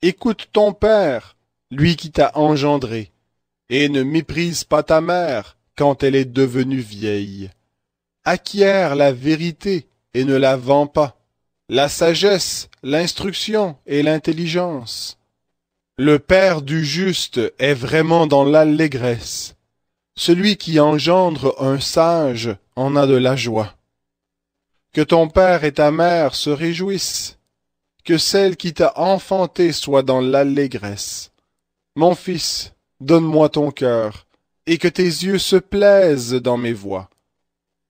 Speaker 1: Écoute ton père, lui qui t'a engendré, et ne méprise pas ta mère quand elle est devenue vieille. Acquiert la vérité et ne la vends pas, la sagesse, l'instruction et l'intelligence. Le Père du juste est vraiment dans l'allégresse. Celui qui engendre un sage en a de la joie. Que ton père et ta mère se réjouissent, que celle qui t'a enfanté soit dans l'allégresse. Mon fils, donne-moi ton cœur, et que tes yeux se plaisent dans mes voies.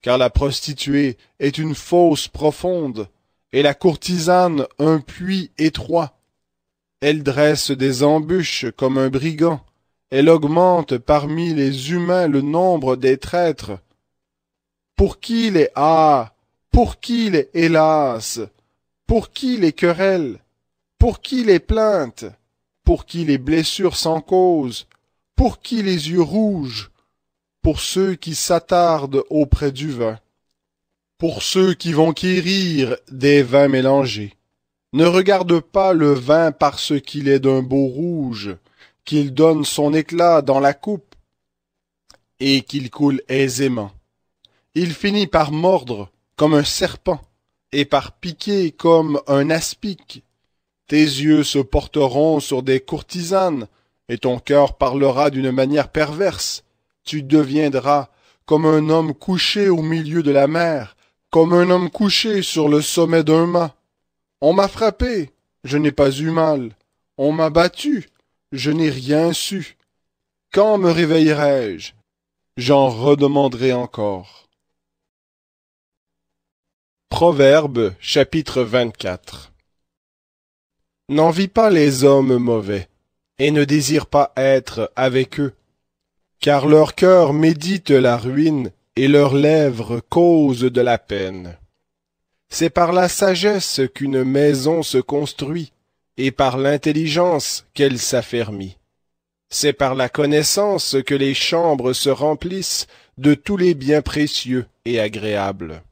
Speaker 1: Car la prostituée est une fosse profonde, et la courtisane un puits étroit. Elle dresse des embûches comme un brigand, elle augmente parmi les humains le nombre des traîtres. Pour qui les ah, pour qui les hélas, pour qui les querelles, pour qui les plaintes, pour qui les blessures sans cause, pour qui les yeux rouges, pour ceux qui s'attardent auprès du vin, pour ceux qui vont quérir des vins mélangés. Ne regarde pas le vin parce qu'il est d'un beau rouge, qu'il donne son éclat dans la coupe et qu'il coule aisément. Il finit par mordre comme un serpent et par piquer comme un aspic. Tes yeux se porteront sur des courtisanes et ton cœur parlera d'une manière perverse. Tu deviendras comme un homme couché au milieu de la mer, comme un homme couché sur le sommet d'un mât. On m'a frappé, je n'ai pas eu mal. On m'a battu, je n'ai rien su. Quand me réveillerai-je J'en redemanderai encore. Proverbe chapitre 24 N'envie pas les hommes mauvais, et ne désire pas être avec eux, car leur cœur médite la ruine, et leurs lèvres causent de la peine. C'est par la sagesse qu'une maison se construit, et par l'intelligence qu'elle s'affermit. C'est par la connaissance que les chambres se remplissent de tous les biens précieux et agréables.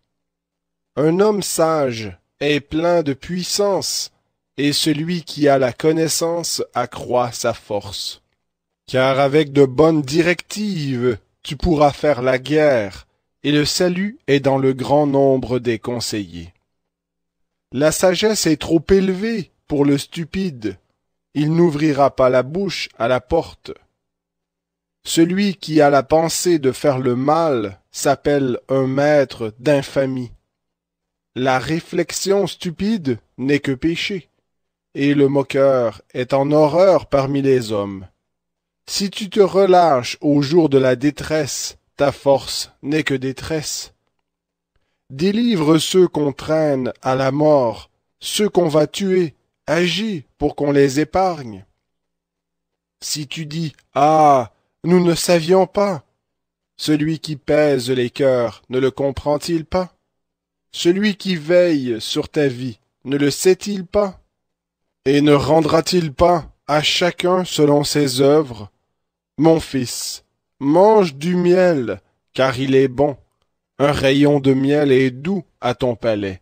Speaker 1: Un homme sage est plein de puissance, et celui qui a la connaissance accroît sa force. Car avec de bonnes directives, tu pourras faire la guerre, et le salut est dans le grand nombre des conseillers. La sagesse est trop élevée pour le stupide, il n'ouvrira pas la bouche à la porte. Celui qui a la pensée de faire le mal s'appelle un maître d'infamie. La réflexion stupide n'est que péché, et le moqueur est en horreur parmi les hommes. Si tu te relâches au jour de la détresse, ta force n'est que détresse. Délivre ceux qu'on traîne à la mort, ceux qu'on va tuer, agis pour qu'on les épargne. Si tu dis Ah, nous ne savions pas, celui qui pèse les cœurs ne le comprend-il pas Celui qui veille sur ta vie ne le sait-il pas Et ne rendra-t-il pas à chacun selon ses œuvres Mon fils, mange du miel, car il est bon. Un rayon de miel est doux à ton palais.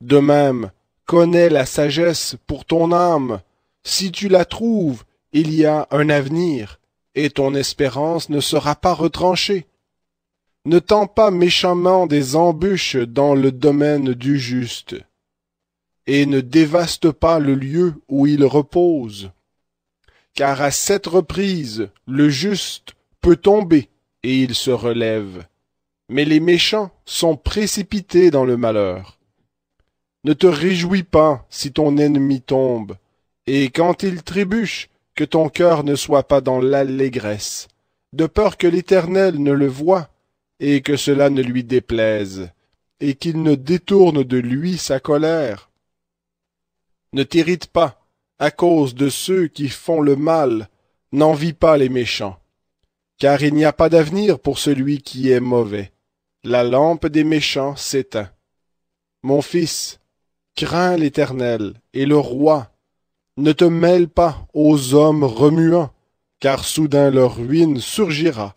Speaker 1: De même, Connais la sagesse pour ton âme. Si tu la trouves, il y a un avenir, et ton espérance ne sera pas retranchée. Ne tends pas méchamment des embûches dans le domaine du juste, et ne dévaste pas le lieu où il repose. Car à cette reprise, le juste peut tomber, et il se relève. Mais les méchants sont précipités dans le malheur. Ne te réjouis pas si ton ennemi tombe, et quand il trébuche, que ton cœur ne soit pas dans l'allégresse, de peur que l'Éternel ne le voie, et que cela ne lui déplaise, et qu'il ne détourne de lui sa colère. Ne t'irrite pas à cause de ceux qui font le mal, n'envie pas les méchants, car il n'y a pas d'avenir pour celui qui est mauvais. La lampe des méchants s'éteint. Mon fils, Crains l'Éternel et le roi. Ne te mêle pas aux hommes remuants, car soudain leur ruine surgira.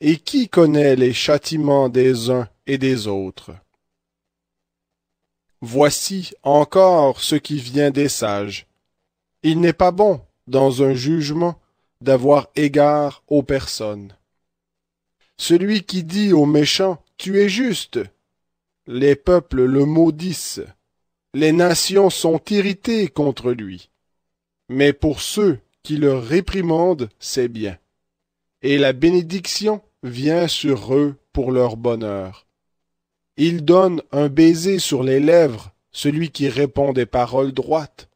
Speaker 1: Et qui connaît les châtiments des uns et des autres Voici encore ce qui vient des sages. Il n'est pas bon, dans un jugement, d'avoir égard aux personnes. Celui qui dit aux méchants, Tu es juste, les peuples le maudissent les nations sont irritées contre lui. Mais pour ceux qui le réprimandent, c'est bien. Et la bénédiction vient sur eux pour leur bonheur. Il donne un baiser sur les lèvres, celui qui répond des paroles droites.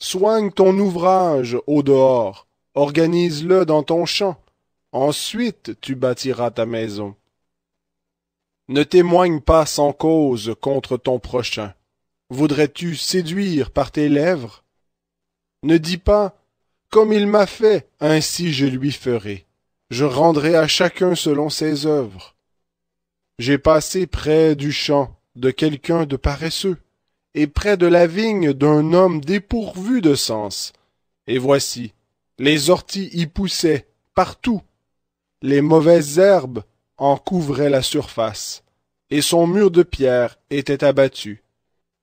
Speaker 1: Soigne ton ouvrage au dehors, organise-le dans ton champ, ensuite tu bâtiras ta maison. Ne témoigne pas sans cause contre ton prochain, voudrais-tu séduire par tes lèvres Ne dis pas Comme il m'a fait, ainsi je lui ferai. Je rendrai à chacun selon ses œuvres. J'ai passé près du champ de quelqu'un de paresseux, et près de la vigne d'un homme dépourvu de sens. Et voici, les orties y poussaient, partout. Les mauvaises herbes en couvraient la surface, et son mur de pierre était abattu.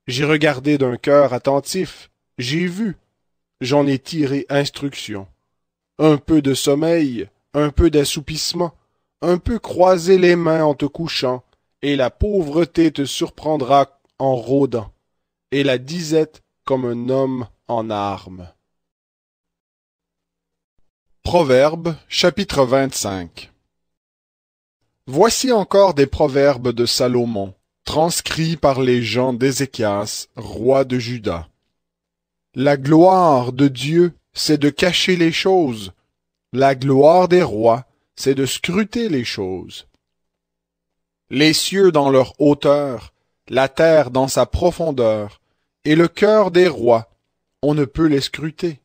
Speaker 1: J'ai regardé d'un cœur attentif, j'ai vu, j'en ai tiré instruction. Un peu de sommeil, un peu d'assoupissement, un peu croiser les mains en te couchant, et la pauvreté te surprendra en rôdant, et la disette comme un homme en armes. Proverbe, chapitre 25 Voici encore des proverbes de Salomon, transcrit par les gens d'Ézéchias, roi de Juda. La gloire de Dieu, c'est de cacher les choses. La gloire des rois, c'est de scruter les choses. Les cieux dans leur hauteur, la terre dans sa profondeur, et le cœur des rois, on ne peut les scruter.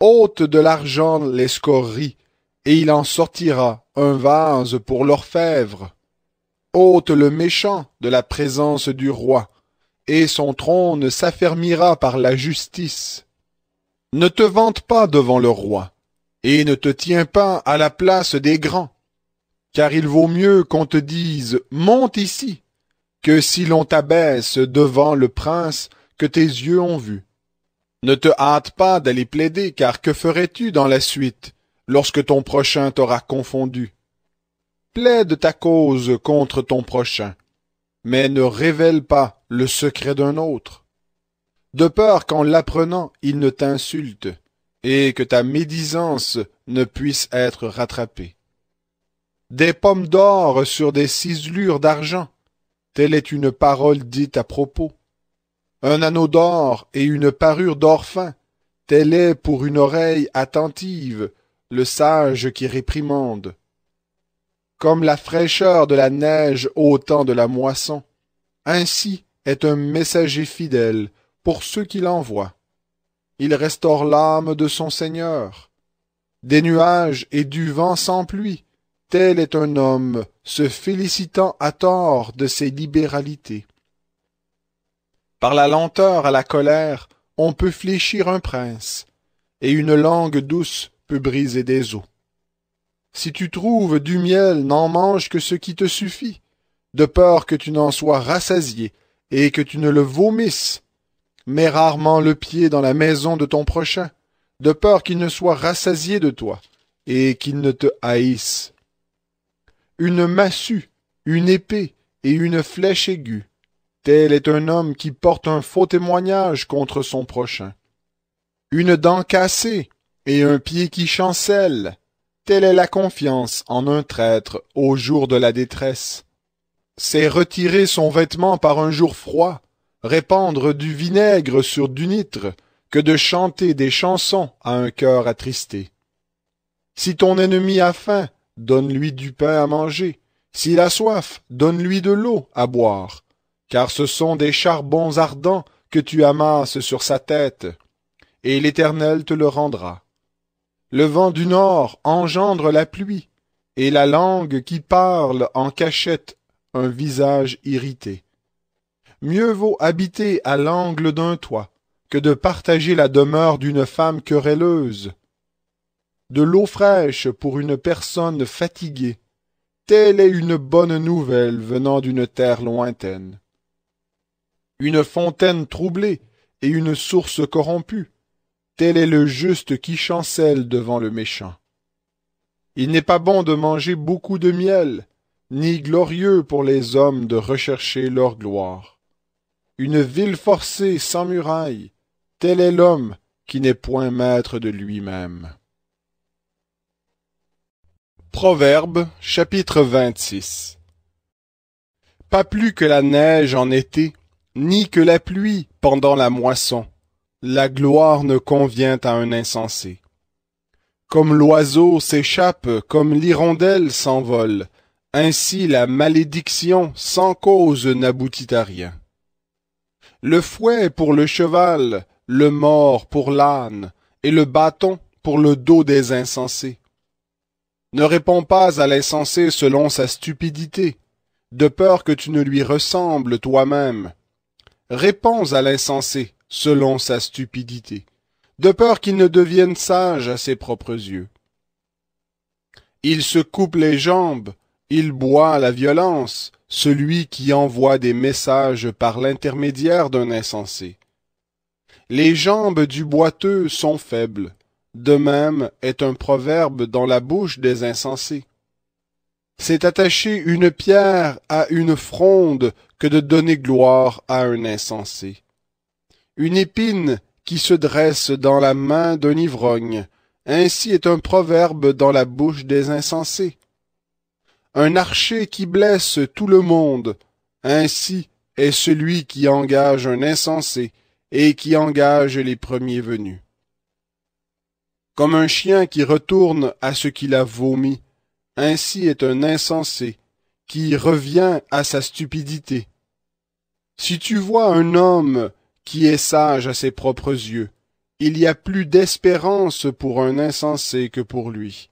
Speaker 1: Ôte de l'argent les scories, et il en sortira un vase pour l'orfèvre ôte le méchant de la présence du roi, et son trône s'affermira par la justice. Ne te vante pas devant le roi, et ne te tiens pas à la place des grands, car il vaut mieux qu'on te dise Monte ici, que si l'on t'abaisse devant le prince que tes yeux ont vu. Ne te hâte pas d'aller plaider, car que ferais-tu dans la suite, lorsque ton prochain t'aura confondu? plaide ta cause contre ton prochain, mais ne révèle pas le secret d'un autre, de peur qu'en l'apprenant il ne t'insulte, et que ta médisance ne puisse être rattrapée. Des pommes d'or sur des ciselures d'argent, telle est une parole dite à propos. Un anneau d'or et une parure d'or fin, telle est pour une oreille attentive le sage qui réprimande comme la fraîcheur de la neige au temps de la moisson. Ainsi est un messager fidèle pour ceux qui l'envoient. Il restaure l'âme de son Seigneur. Des nuages et du vent sans pluie, tel est un homme se félicitant à tort de ses libéralités. Par la lenteur à la colère, on peut fléchir un prince, et une langue douce peut briser des os. Si tu trouves du miel, n'en mange que ce qui te suffit, de peur que tu n'en sois rassasié et que tu ne le vomisses. Mets rarement le pied dans la maison de ton prochain, de peur qu'il ne soit rassasié de toi et qu'il ne te haïsse. Une massue, une épée et une flèche aiguë, tel est un homme qui porte un faux témoignage contre son prochain. Une dent cassée et un pied qui chancelle, Telle est la confiance en un traître au jour de la détresse. C'est retirer son vêtement par un jour froid, répandre du vinaigre sur du nitre, que de chanter des chansons à un cœur attristé. Si ton ennemi a faim, donne-lui du pain à manger. S'il a soif, donne-lui de l'eau à boire, car ce sont des charbons ardents que tu amasses sur sa tête, et l'Éternel te le rendra. Le vent du nord engendre la pluie, et la langue qui parle en cachette un visage irrité. Mieux vaut habiter à l'angle d'un toit que de partager la demeure d'une femme querelleuse. De l'eau fraîche pour une personne fatiguée, telle est une bonne nouvelle venant d'une terre lointaine. Une fontaine troublée et une source corrompue, Tel est le juste qui chancelle devant le méchant. Il n'est pas bon de manger beaucoup de miel, ni glorieux pour les hommes de rechercher leur gloire. Une ville forcée sans muraille, tel est l'homme qui n'est point maître de lui-même. Proverbe chapitre 26 Pas plus que la neige en été, ni que la pluie pendant la moisson, la gloire ne convient à un insensé. Comme l'oiseau s'échappe, comme l'hirondelle s'envole, ainsi la malédiction sans cause n'aboutit à rien. Le fouet pour le cheval, le mort pour l'âne, et le bâton pour le dos des insensés. Ne réponds pas à l'insensé selon sa stupidité, de peur que tu ne lui ressembles toi-même. Réponds à l'insensé selon sa stupidité, de peur qu'il ne devienne sage à ses propres yeux. Il se coupe les jambes, il boit à la violence, celui qui envoie des messages par l'intermédiaire d'un insensé. Les jambes du boiteux sont faibles, de même est un proverbe dans la bouche des insensés. C'est attacher une pierre à une fronde que de donner gloire à un insensé une épine qui se dresse dans la main d'un ivrogne. Ainsi est un proverbe dans la bouche des insensés. Un archer qui blesse tout le monde. Ainsi est celui qui engage un insensé et qui engage les premiers venus. Comme un chien qui retourne à ce qu'il a vomi, ainsi est un insensé qui revient à sa stupidité. Si tu vois un homme qui est sage à ses propres yeux. Il y a plus d'espérance pour un insensé que pour lui.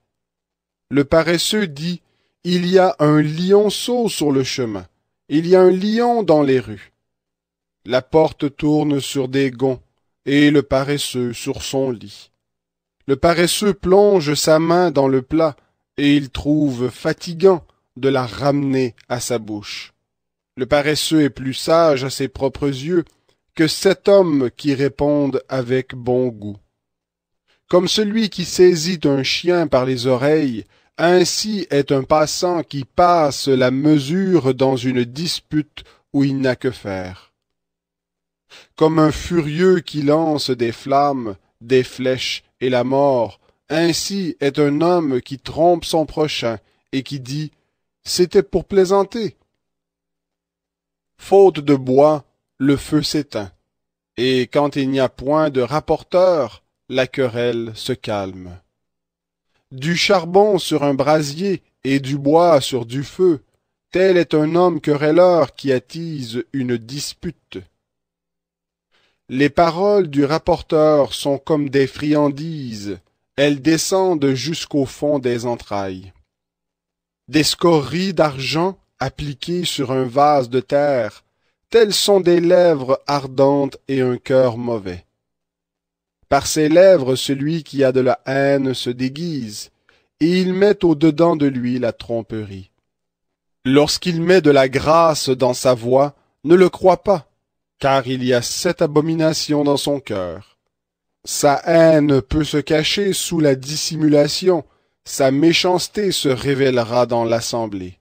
Speaker 1: Le paresseux dit Il y a un lionceau sur le chemin, il y a un lion dans les rues. La porte tourne sur des gonds, et le paresseux sur son lit. Le paresseux plonge sa main dans le plat, et il trouve fatigant de la ramener à sa bouche. Le paresseux est plus sage à ses propres yeux, que cet homme qui réponde avec bon goût. Comme celui qui saisit un chien par les oreilles, ainsi est un passant qui passe la mesure dans une dispute où il n'a que faire. Comme un furieux qui lance des flammes, des flèches et la mort, ainsi est un homme qui trompe son prochain et qui dit C'était pour plaisanter. Faute de bois, le feu s'éteint, et quand il n'y a point de rapporteur, la querelle se calme. Du charbon sur un brasier et du bois sur du feu, tel est un homme querelleur qui attise une dispute. Les paroles du rapporteur sont comme des friandises, elles descendent jusqu'au fond des entrailles. Des scories d'argent appliquées sur un vase de terre Telles sont des lèvres ardentes et un cœur mauvais. Par ses lèvres celui qui a de la haine se déguise, et il met au dedans de lui la tromperie. Lorsqu'il met de la grâce dans sa voix, ne le crois pas, car il y a cette abomination dans son cœur. Sa haine peut se cacher sous la dissimulation, sa méchanceté se révélera dans l'assemblée.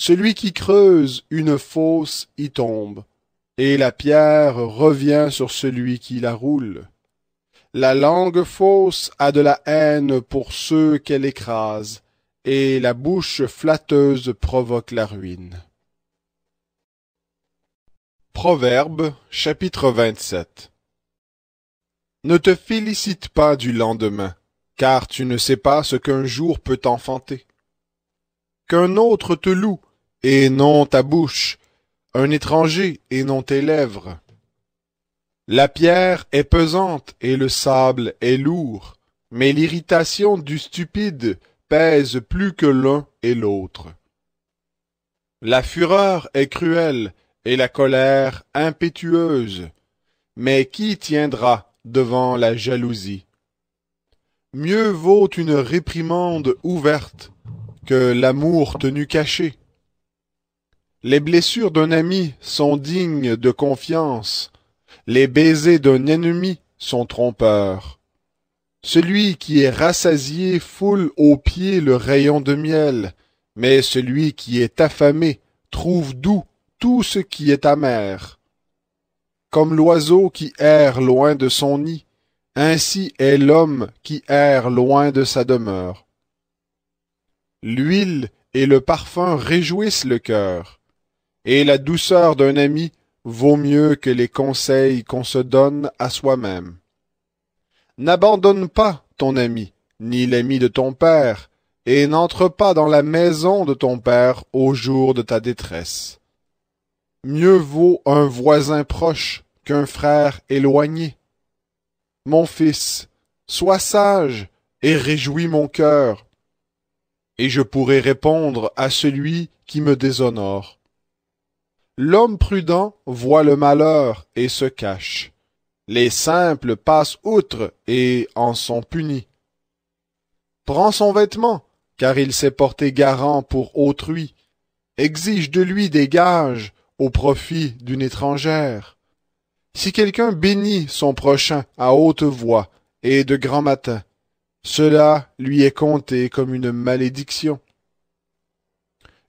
Speaker 1: Celui qui creuse une fosse y tombe, et la pierre revient sur celui qui la roule. La langue fausse a de la haine pour ceux qu'elle écrase, et la bouche flatteuse provoque la ruine. Proverbe chapitre 27 Ne te félicite pas du lendemain, car tu ne sais pas ce qu'un jour peut enfanter. Qu'un autre te loue et non ta bouche, un étranger et non tes lèvres. La pierre est pesante et le sable est lourd, mais l'irritation du stupide pèse plus que l'un et l'autre. La fureur est cruelle et la colère impétueuse, mais qui tiendra devant la jalousie? Mieux vaut une réprimande ouverte que l'amour tenu caché. Les blessures d'un ami sont dignes de confiance. Les baisers d'un ennemi sont trompeurs. Celui qui est rassasié foule aux pieds le rayon de miel, mais celui qui est affamé trouve doux tout ce qui est amer. Comme l'oiseau qui erre loin de son nid, ainsi est l'homme qui erre loin de sa demeure. L'huile et le parfum réjouissent le cœur, et la douceur d'un ami vaut mieux que les conseils qu'on se donne à soi-même. N'abandonne pas ton ami, ni l'ami de ton père, et n'entre pas dans la maison de ton père au jour de ta détresse. Mieux vaut un voisin proche qu'un frère éloigné. Mon fils, sois sage et réjouis mon cœur, et je pourrai répondre à celui qui me déshonore. L'homme prudent voit le malheur et se cache. Les simples passent outre et en sont punis. Prends son vêtement, car il s'est porté garant pour autrui. Exige de lui des gages au profit d'une étrangère. Si quelqu'un bénit son prochain à haute voix et de grand matin, cela lui est compté comme une malédiction.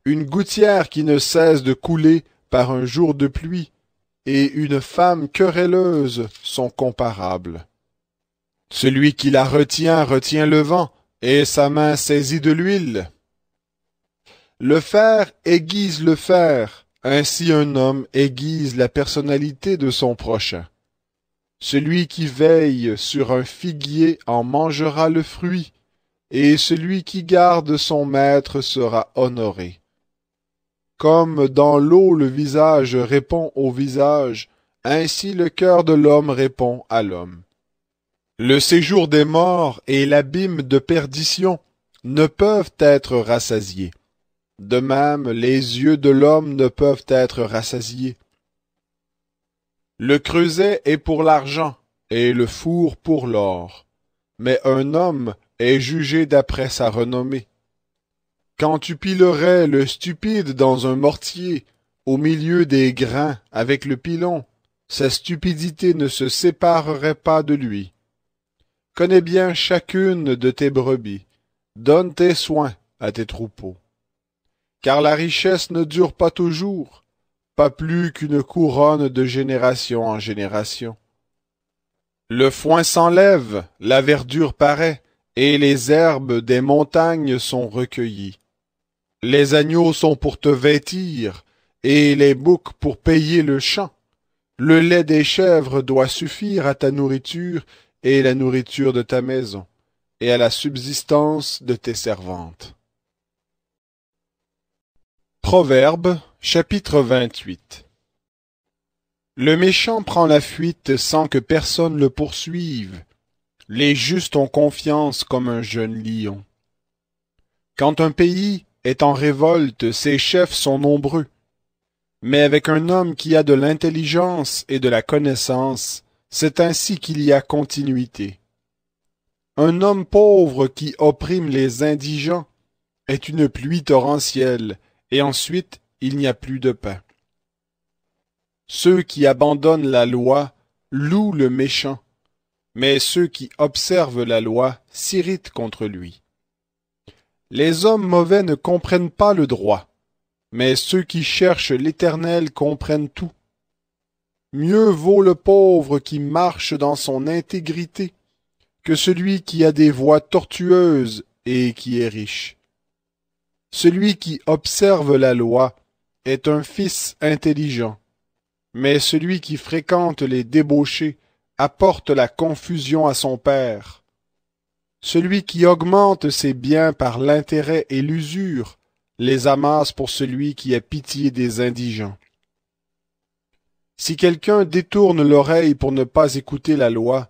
Speaker 1: Une gouttière qui ne cesse de couler par un jour de pluie, et une femme querelleuse sont comparables. Celui qui la retient retient le vent, et sa main saisit de l'huile. Le fer aiguise le fer, ainsi un homme aiguise la personnalité de son prochain. Celui qui veille sur un figuier en mangera le fruit, et celui qui garde son maître sera honoré. Comme dans l'eau le visage répond au visage, ainsi le cœur de l'homme répond à l'homme. Le séjour des morts et l'abîme de perdition ne peuvent être rassasiés. De même, les yeux de l'homme ne peuvent être rassasiés. Le creuset est pour l'argent et le four pour l'or, mais un homme est jugé d'après sa renommée. Quand tu pilerais le stupide dans un mortier, au milieu des grains, avec le pilon, sa stupidité ne se séparerait pas de lui. Connais bien chacune de tes brebis, donne tes soins à tes troupeaux. Car la richesse ne dure pas toujours, pas plus qu'une couronne de génération en génération. Le foin s'enlève, la verdure paraît, et les herbes des montagnes sont recueillies. Les agneaux sont pour te vêtir, et les boucs pour payer le champ. Le lait des chèvres doit suffire à ta nourriture et la nourriture de ta maison, et à la subsistance de tes servantes. Proverbe chapitre 28 Le méchant prend la fuite sans que personne le poursuive. Les justes ont confiance comme un jeune lion. Quand un pays est en révolte, ses chefs sont nombreux. Mais avec un homme qui a de l'intelligence et de la connaissance, c'est ainsi qu'il y a continuité. Un homme pauvre qui opprime les indigents est une pluie torrentielle, et ensuite il n'y a plus de pain. Ceux qui abandonnent la loi louent le méchant, mais ceux qui observent la loi s'irritent contre lui. Les hommes mauvais ne comprennent pas le droit, mais ceux qui cherchent l'Éternel comprennent tout. Mieux vaut le pauvre qui marche dans son intégrité que celui qui a des voies tortueuses et qui est riche. Celui qui observe la loi est un fils intelligent, mais celui qui fréquente les débauchés apporte la confusion à son père. Celui qui augmente ses biens par l'intérêt et l'usure les amasse pour celui qui a pitié des indigents. Si quelqu'un détourne l'oreille pour ne pas écouter la loi,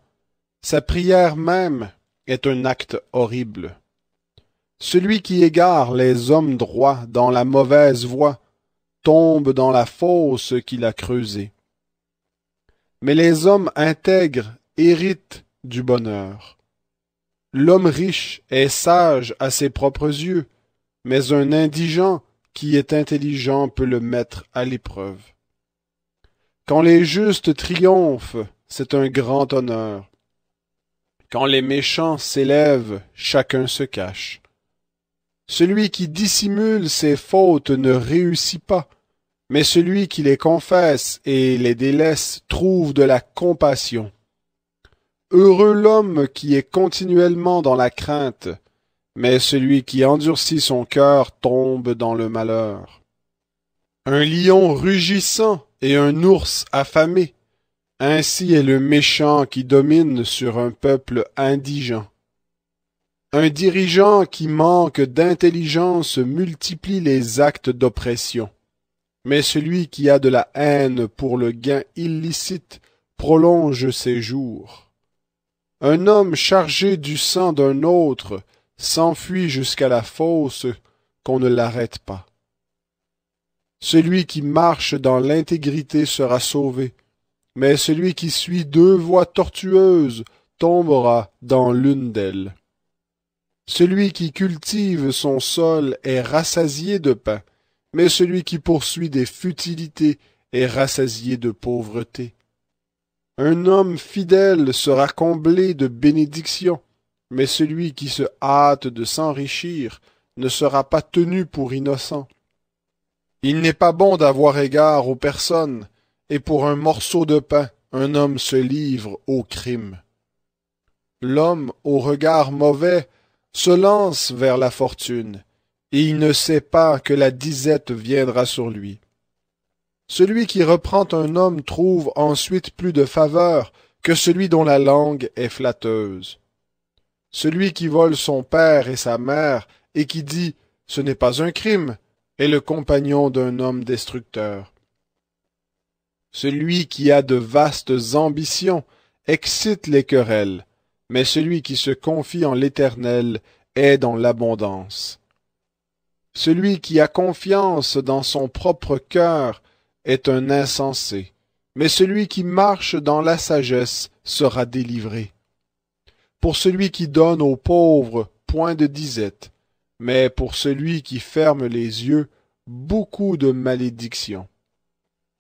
Speaker 1: sa prière même est un acte horrible. Celui qui égare les hommes droits dans la mauvaise voie tombe dans la fosse qu'il a creusée. Mais les hommes intègres héritent du bonheur. L'homme riche est sage à ses propres yeux, mais un indigent qui est intelligent peut le mettre à l'épreuve. Quand les justes triomphent, c'est un grand honneur. Quand les méchants s'élèvent, chacun se cache. Celui qui dissimule ses fautes ne réussit pas, mais celui qui les confesse et les délaisse trouve de la compassion. Heureux l'homme qui est continuellement dans la crainte, mais celui qui endurcit son cœur tombe dans le malheur. Un lion rugissant et un ours affamé, ainsi est le méchant qui domine sur un peuple indigent. Un dirigeant qui manque d'intelligence multiplie les actes d'oppression, mais celui qui a de la haine pour le gain illicite prolonge ses jours. Un homme chargé du sang d'un autre s'enfuit jusqu'à la fosse qu'on ne l'arrête pas. Celui qui marche dans l'intégrité sera sauvé, mais celui qui suit deux voies tortueuses tombera dans l'une d'elles. Celui qui cultive son sol est rassasié de pain, mais celui qui poursuit des futilités est rassasié de pauvreté. Un homme fidèle sera comblé de bénédictions, mais celui qui se hâte de s'enrichir ne sera pas tenu pour innocent. Il n'est pas bon d'avoir égard aux personnes, et pour un morceau de pain, un homme se livre au crime. L'homme, au regard mauvais, se lance vers la fortune, et il ne sait pas que la disette viendra sur lui. Celui qui reprend un homme trouve ensuite plus de faveur que celui dont la langue est flatteuse. Celui qui vole son père et sa mère et qui dit Ce n'est pas un crime est le compagnon d'un homme destructeur. Celui qui a de vastes ambitions excite les querelles, mais celui qui se confie en l'Éternel est dans l'abondance. Celui qui a confiance dans son propre cœur est un insensé, mais celui qui marche dans la sagesse sera délivré. Pour celui qui donne aux pauvres, point de disette, mais pour celui qui ferme les yeux, beaucoup de malédictions.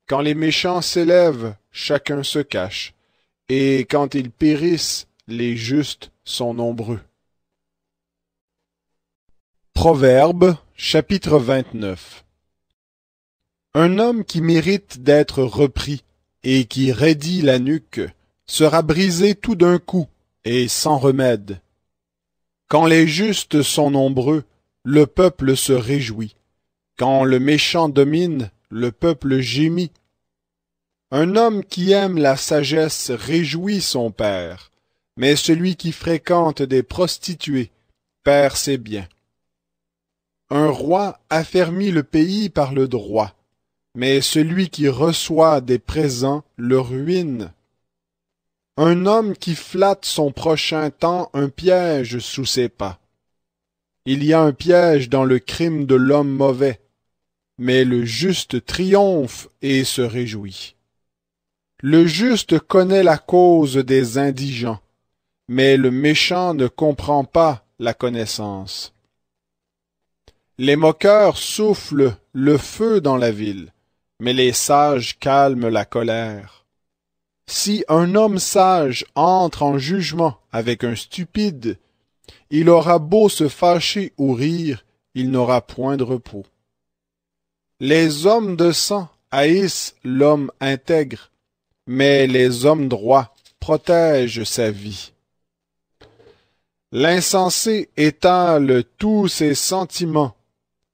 Speaker 1: Quand les méchants s'élèvent, chacun se cache, et quand ils périssent, les justes sont nombreux. Proverbe chapitre un homme qui mérite d'être repris et qui raidit la nuque sera brisé tout d'un coup et sans remède. Quand les justes sont nombreux, le peuple se réjouit. Quand le méchant domine, le peuple gémit. Un homme qui aime la sagesse réjouit son père, mais celui qui fréquente des prostituées perd ses biens. Un roi affermit le pays par le droit, mais celui qui reçoit des présents le ruine. Un homme qui flatte son prochain temps, un piège sous ses pas. Il y a un piège dans le crime de l'homme mauvais, mais le juste triomphe et se réjouit. Le juste connaît la cause des indigents, mais le méchant ne comprend pas la connaissance. Les moqueurs soufflent le feu dans la ville, mais les sages calment la colère. Si un homme sage entre en jugement avec un stupide, il aura beau se fâcher ou rire, il n'aura point de repos. Les hommes de sang haïssent l'homme intègre, mais les hommes droits protègent sa vie. L'insensé étale tous ses sentiments,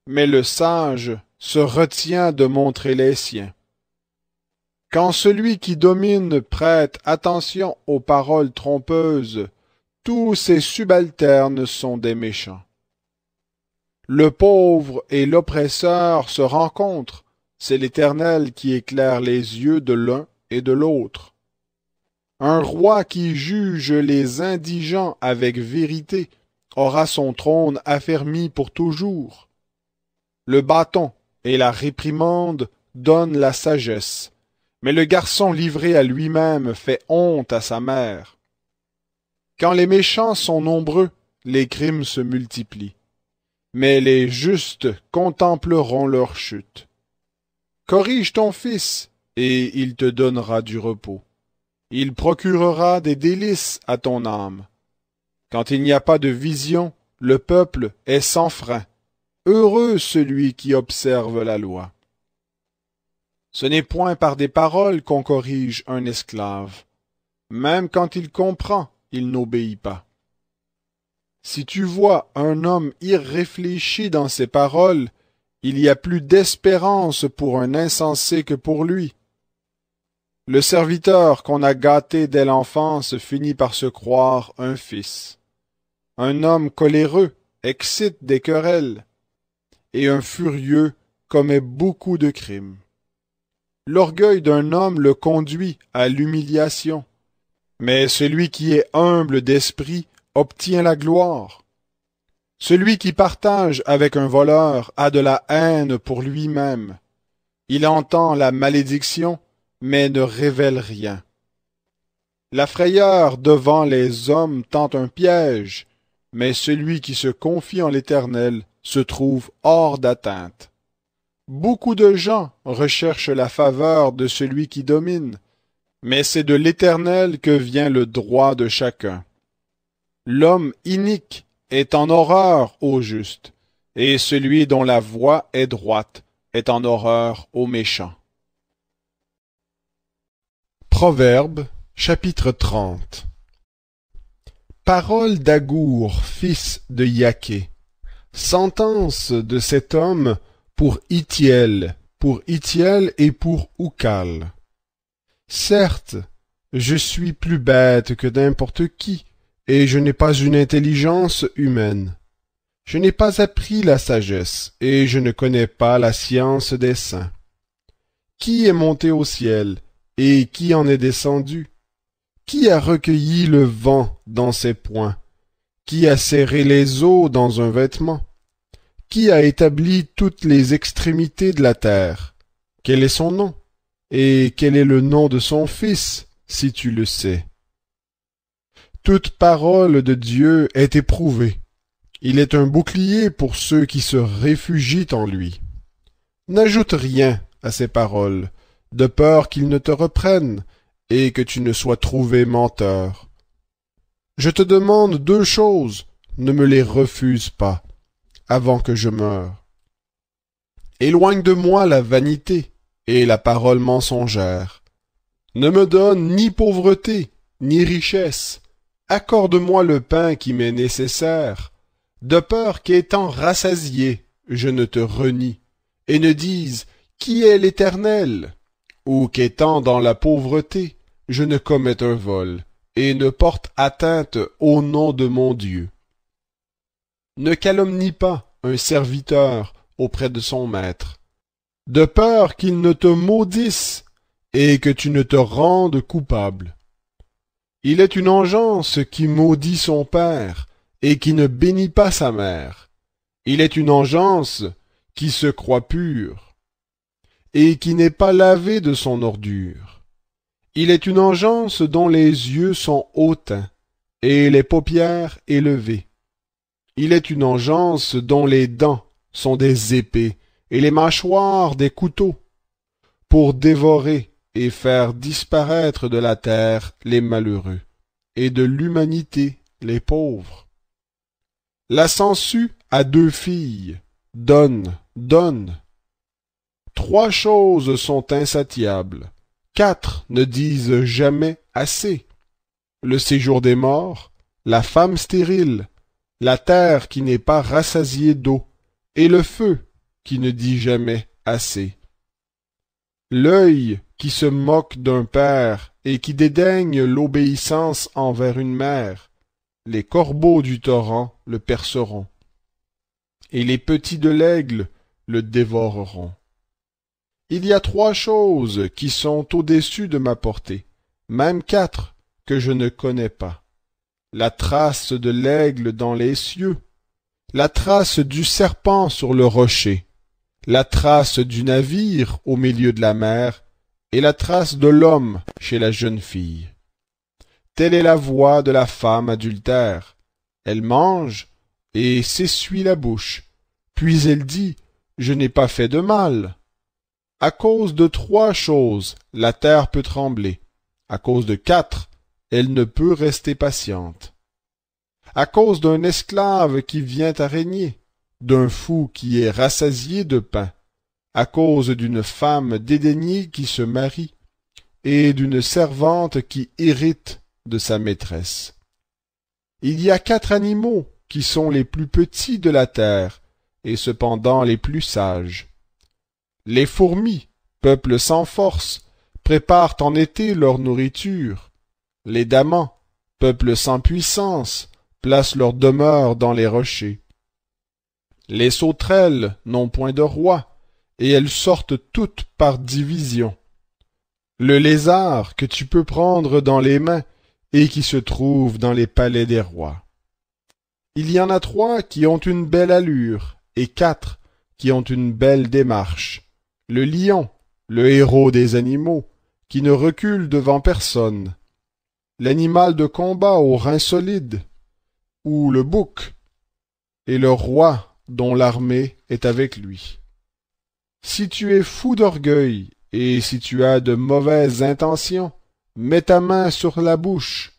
Speaker 1: mais le sage se retient de montrer les siens. Quand celui qui domine prête attention aux paroles trompeuses, tous ses subalternes sont des méchants. Le pauvre et l'oppresseur se rencontrent, c'est l'Éternel qui éclaire les yeux de l'un et de l'autre. Un roi qui juge les indigents avec vérité aura son trône affermi pour toujours. Le bâton et la réprimande donne la sagesse. Mais le garçon livré à lui-même fait honte à sa mère. Quand les méchants sont nombreux, les crimes se multiplient. Mais les justes contempleront leur chute. Corrige ton fils, et il te donnera du repos. Il procurera des délices à ton âme. Quand il n'y a pas de vision, le peuple est sans frein. Heureux celui qui observe la loi. Ce n'est point par des paroles qu'on corrige un esclave. Même quand il comprend, il n'obéit pas. Si tu vois un homme irréfléchi dans ses paroles, il y a plus d'espérance pour un insensé que pour lui. Le serviteur qu'on a gâté dès l'enfance finit par se croire un fils. Un homme coléreux excite des querelles et un furieux commet beaucoup de crimes. L'orgueil d'un homme le conduit à l'humiliation, mais celui qui est humble d'esprit obtient la gloire. Celui qui partage avec un voleur a de la haine pour lui-même. Il entend la malédiction, mais ne révèle rien. La frayeur devant les hommes tend un piège, mais celui qui se confie en l'Éternel se trouve hors d'atteinte. Beaucoup de gens recherchent la faveur de celui qui domine, mais c'est de l'Éternel que vient le droit de chacun. L'homme inique est en horreur au juste, et celui dont la voie est droite est en horreur au méchant. Proverbe chapitre 30 Parole d'Agour, fils de Yaqué. Sentence de cet homme pour Itiel, pour Itiel et pour Ukal. Certes, je suis plus bête que n'importe qui, et je n'ai pas une intelligence humaine. Je n'ai pas appris la sagesse, et je ne connais pas la science des saints. Qui est monté au ciel, et qui en est descendu? Qui a recueilli le vent dans ses poings? Qui a serré les eaux dans un vêtement? Qui a établi toutes les extrémités de la terre Quel est son nom Et quel est le nom de son Fils, si tu le sais Toute parole de Dieu est éprouvée. Il est un bouclier pour ceux qui se réfugient en lui. N'ajoute rien à ces paroles, de peur qu'ils ne te reprennent, et que tu ne sois trouvé menteur. Je te demande deux choses, ne me les refuse pas avant que je meure. Éloigne de moi la vanité et la parole mensongère. Ne me donne ni pauvreté, ni richesse. Accorde-moi le pain qui m'est nécessaire, de peur qu'étant rassasié, je ne te renie, et ne dise Qui est l'Éternel ou qu'étant dans la pauvreté, je ne commette un vol, et ne porte atteinte au nom de mon Dieu. Ne calomnie pas un serviteur auprès de son maître, de peur qu'il ne te maudisse et que tu ne te rendes coupable. Il est une engeance qui maudit son père et qui ne bénit pas sa mère. Il est une engeance qui se croit pure et qui n'est pas lavée de son ordure. Il est une engeance dont les yeux sont hautains et les paupières élevées. Il est une engeance dont les dents sont des épées et les mâchoires des couteaux, pour dévorer et faire disparaître de la terre les malheureux, et de l'humanité les pauvres. La sangsue a deux filles, donne, donne. Trois choses sont insatiables, quatre ne disent jamais assez. Le séjour des morts, la femme stérile, la terre qui n'est pas rassasiée d'eau, et le feu qui ne dit jamais assez. L'œil qui se moque d'un père et qui dédaigne l'obéissance envers une mère, les corbeaux du torrent le perceront, et les petits de l'aigle le dévoreront. Il y a trois choses qui sont au-dessus de ma portée, même quatre que je ne connais pas la trace de l'aigle dans les cieux, la trace du serpent sur le rocher, la trace du navire au milieu de la mer, et la trace de l'homme chez la jeune fille. Telle est la voix de la femme adultère. Elle mange et s'essuie la bouche, puis elle dit Je n'ai pas fait de mal. À cause de trois choses, la terre peut trembler. À cause de quatre, elle ne peut rester patiente. À cause d'un esclave qui vient à régner, d'un fou qui est rassasié de pain, à cause d'une femme dédaignée qui se marie, et d'une servante qui hérite de sa maîtresse. Il y a quatre animaux qui sont les plus petits de la terre, et cependant les plus sages. Les fourmis, peuple sans force, préparent en été leur nourriture, les damans, peuple sans puissance, placent leur demeure dans les rochers. Les sauterelles n'ont point de roi, et elles sortent toutes par division. Le lézard que tu peux prendre dans les mains et qui se trouve dans les palais des rois. Il y en a trois qui ont une belle allure et quatre qui ont une belle démarche. Le lion, le héros des animaux, qui ne recule devant personne, l'animal de combat au reins solide, ou le bouc, et le roi dont l'armée est avec lui. Si tu es fou d'orgueil, et si tu as de mauvaises intentions, mets ta main sur la bouche,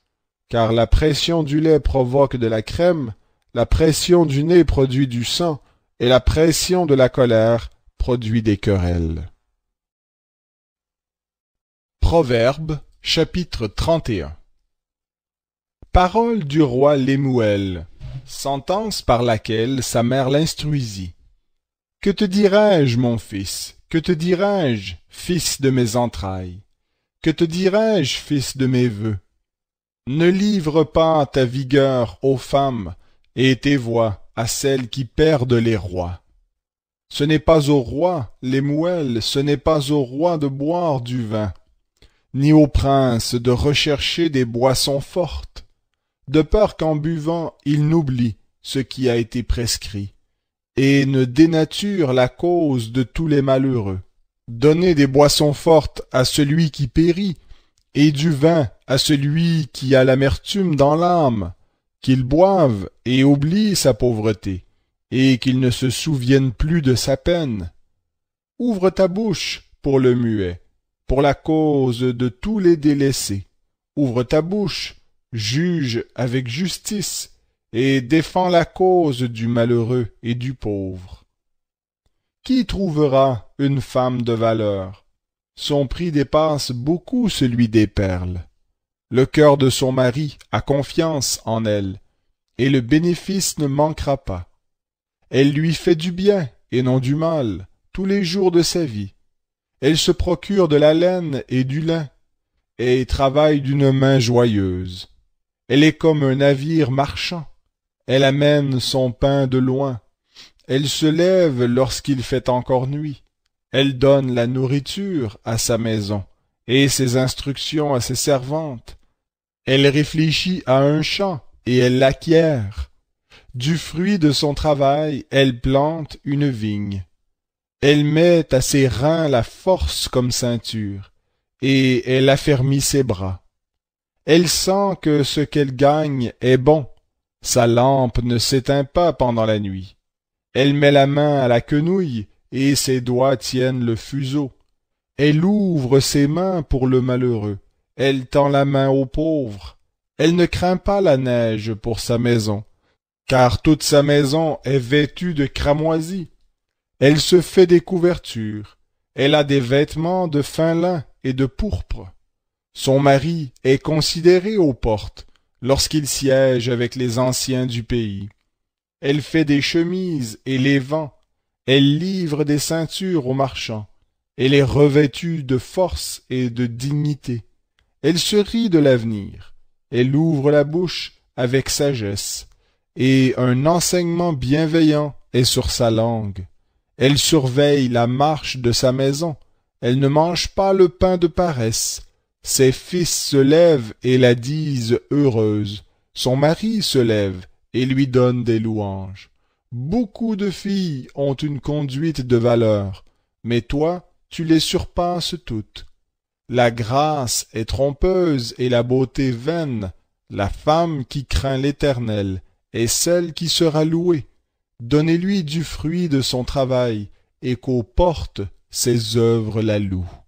Speaker 1: car la pression du lait provoque de la crème, la pression du nez produit du sang, et la pression de la colère produit des querelles. Proverbe chapitre 31 Parole du roi Lémuel. Sentence par laquelle sa mère l'instruisit. Que te dirai-je, mon fils Que te dirai-je, fils de mes entrailles Que te dirai-je, fils de mes vœux Ne livre pas ta vigueur aux femmes et tes voix à celles qui perdent les rois. Ce n'est pas au roi, Lémuel, ce n'est pas au roi de boire du vin, ni au prince de rechercher des boissons fortes de peur qu'en buvant il n'oublie ce qui a été prescrit, et ne dénature la cause de tous les malheureux. Donnez des boissons fortes à celui qui périt, et du vin à celui qui a l'amertume dans l'âme, qu'il boive et oublie sa pauvreté, et qu'il ne se souvienne plus de sa peine. Ouvre ta bouche pour le muet, pour la cause de tous les délaissés. Ouvre ta bouche juge avec justice et défend la cause du malheureux et du pauvre. Qui trouvera une femme de valeur Son prix dépasse beaucoup celui des perles. Le cœur de son mari a confiance en elle, et le bénéfice ne manquera pas. Elle lui fait du bien et non du mal tous les jours de sa vie. Elle se procure de la laine et du lin, et travaille d'une main joyeuse. Elle est comme un navire marchand. Elle amène son pain de loin. Elle se lève lorsqu'il fait encore nuit. Elle donne la nourriture à sa maison et ses instructions à ses servantes. Elle réfléchit à un champ et elle l'acquiert. Du fruit de son travail, elle plante une vigne. Elle met à ses reins la force comme ceinture et elle affermit ses bras. Elle sent que ce qu'elle gagne est bon. Sa lampe ne s'éteint pas pendant la nuit. Elle met la main à la quenouille et ses doigts tiennent le fuseau. Elle ouvre ses mains pour le malheureux. Elle tend la main aux pauvres. Elle ne craint pas la neige pour sa maison, car toute sa maison est vêtue de cramoisie. Elle se fait des couvertures. Elle a des vêtements de fin lin et de pourpre. Son mari est considéré aux portes lorsqu'il siège avec les anciens du pays. Elle fait des chemises et les vend. Elle livre des ceintures aux marchands. Elle est revêtue de force et de dignité. Elle se rit de l'avenir. Elle ouvre la bouche avec sagesse. Et un enseignement bienveillant est sur sa langue. Elle surveille la marche de sa maison. Elle ne mange pas le pain de paresse. Ses fils se lèvent et la disent heureuse. Son mari se lève et lui donne des louanges. Beaucoup de filles ont une conduite de valeur, mais toi, tu les surpasses toutes. La grâce est trompeuse et la beauté vaine. La femme qui craint l'Éternel est celle qui sera louée. Donnez-lui du fruit de son travail, et qu'aux portes ses œuvres la louent.